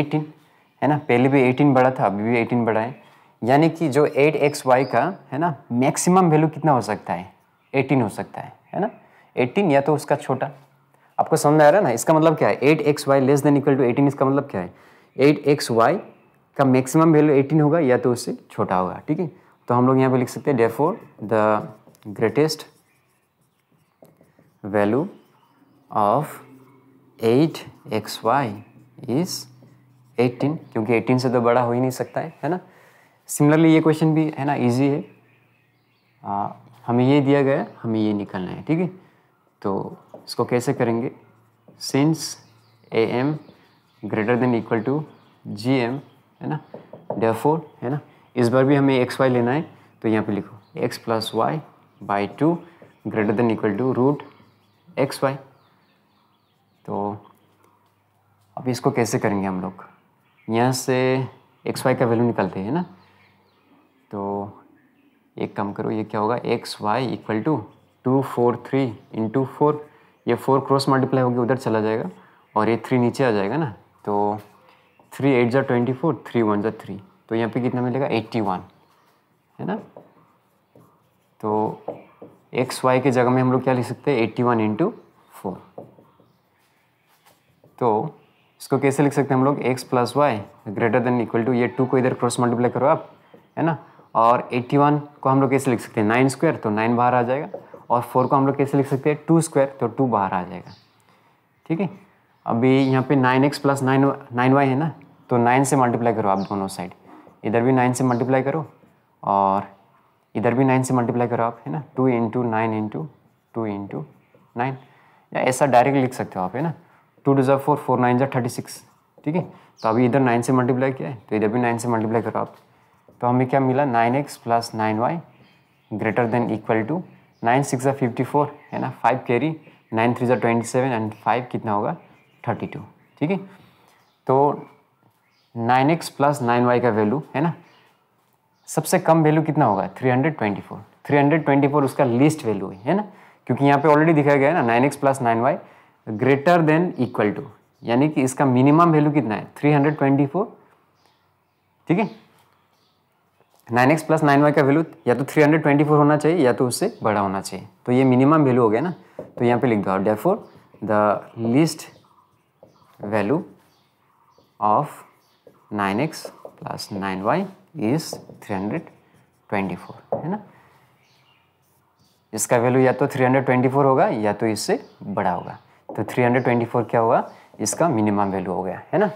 eighteen है ना पहले भी एटीन बड़ा था अभी भी एटीन बड़ा है यानी कि जो एट एक्स वाई का है ना मैक्सिमम वैल्यू कितना हो सकता है एटीन हो सकता है है ना एटीन या तो उसका छोटा आपको समझ में आ रहा है ना इसका मतलब क्या है eight x y less than equal to eighteen इसका मतलब क्या है एट एक्स वाई का मैक्सिमम वैल्यू एटीन होगा या तो उससे छोटा होगा ठीक है तो हम लोग यहाँ पे लिख सकते हैं therefore the greatest value of eight x y is eighteen क्योंकि एटीन से तो बड़ा हो ही नहीं सकता है है ना सिमिलरली ये क्वेश्चन भी है ना ईजी है आ, हमें ये दिया गया हमें ये निकलना है ठीक है तो इसको कैसे करेंगे since A M greater than equal to G M है ना डेफोर है ना इस बार भी हमें एक्स वाई लेना है तो यहाँ पे लिखो x plus y by two greater than equal to root x y तो अब इसको कैसे करेंगे हम लोग यहाँ से एक्स वाई का वैल्यू निकालते हैं ना तो एक काम करो ये क्या होगा x y equal to two four three into four ये फोर क्रॉस मल्टीप्लाई होगी उधर चला जाएगा और ये थ्री नीचे आ जाएगा ना तो थ्री एट ज़ा ट्वेंटी फोर थ्री वन ज़ा थ्री तो यहाँ पे कितना मिलेगा एट्टी वन है ना तो एक्स वाई के जगह में हम लोग क्या लिख सकते हैं एट्टी वन इंटू फोर तो इसको कैसे लिख सकते हैं हम लोग x plus y greater than equal to ये टू को इधर क्रॉस मल्टीप्लाई करो आप है ना और एट्टी वन को हम लोग कैसे लिख सकते हैं नाइन स्क्वायर तो नाइन बाहर आ जाएगा और फोर को हम लोग कैसे लिख सकते हैं टू स्क्वायर तो टू बाहर आ जाएगा ठीक है अभी यहाँ पे nine x plus nine nine y है ना तो नाइन से मल्टीप्लाई करो आप दोनों साइड इधर भी नाइन से मल्टीप्लाई करो और इधर भी नाइन से मल्टीप्लाई करो आप है ना two into nine into two into nine या ऐसा डायरेक्ट लिख सकते हो आप है ना टू टू ज़ा फोर फोर नाइन जो थर्टी सिक्स ठीक है तो अभी इधर नाइन से मल्टीप्लाई किया है तो इधर भी नाइन से मल्टीप्लाई करो आप तो हमें क्या मिला nine x plus nine y greater than equal to nine six ज़ा फिफ्टी फोर है ना फाइव कैरी नाइन थ्री ज़ा ट्वेंटी सेवन एंड फाइव कितना होगा थर्टी टू ठीक है तो nine x plus nine y का वैल्यू है ना सबसे कम वैल्यू कितना होगा three hundred twenty four three hundred twenty four उसका लीस्ट वैल्यू है है ना क्योंकि यहाँ पे ऑलरेडी दिखाया गया है ना nine x plus nine y greater than equal to यानी कि इसका मिनिमम वैल्यू कितना है थ्री हंड्रेड ट्वेंटी फोर ठीक है nine x plus nine y का वैल्यू या तो थ्री हंड्रेड ट्वेंटी फोर होना चाहिए या तो उससे बड़ा होना चाहिए तो ये मिनिमम वैल्यू हो गया ना तो यहाँ पे लिख दो therefore the least value of nine x plus nine y is three hundred twenty four है ना इसका वैल्यू या तो थ्री हंड्रेड ट्वेंटी फोर होगा या तो इससे बड़ा होगा तो थ्री हंड्रेड ट्वेंटी फोर क्या होगा इसका मिनिमम वैल्यू हो गया है ना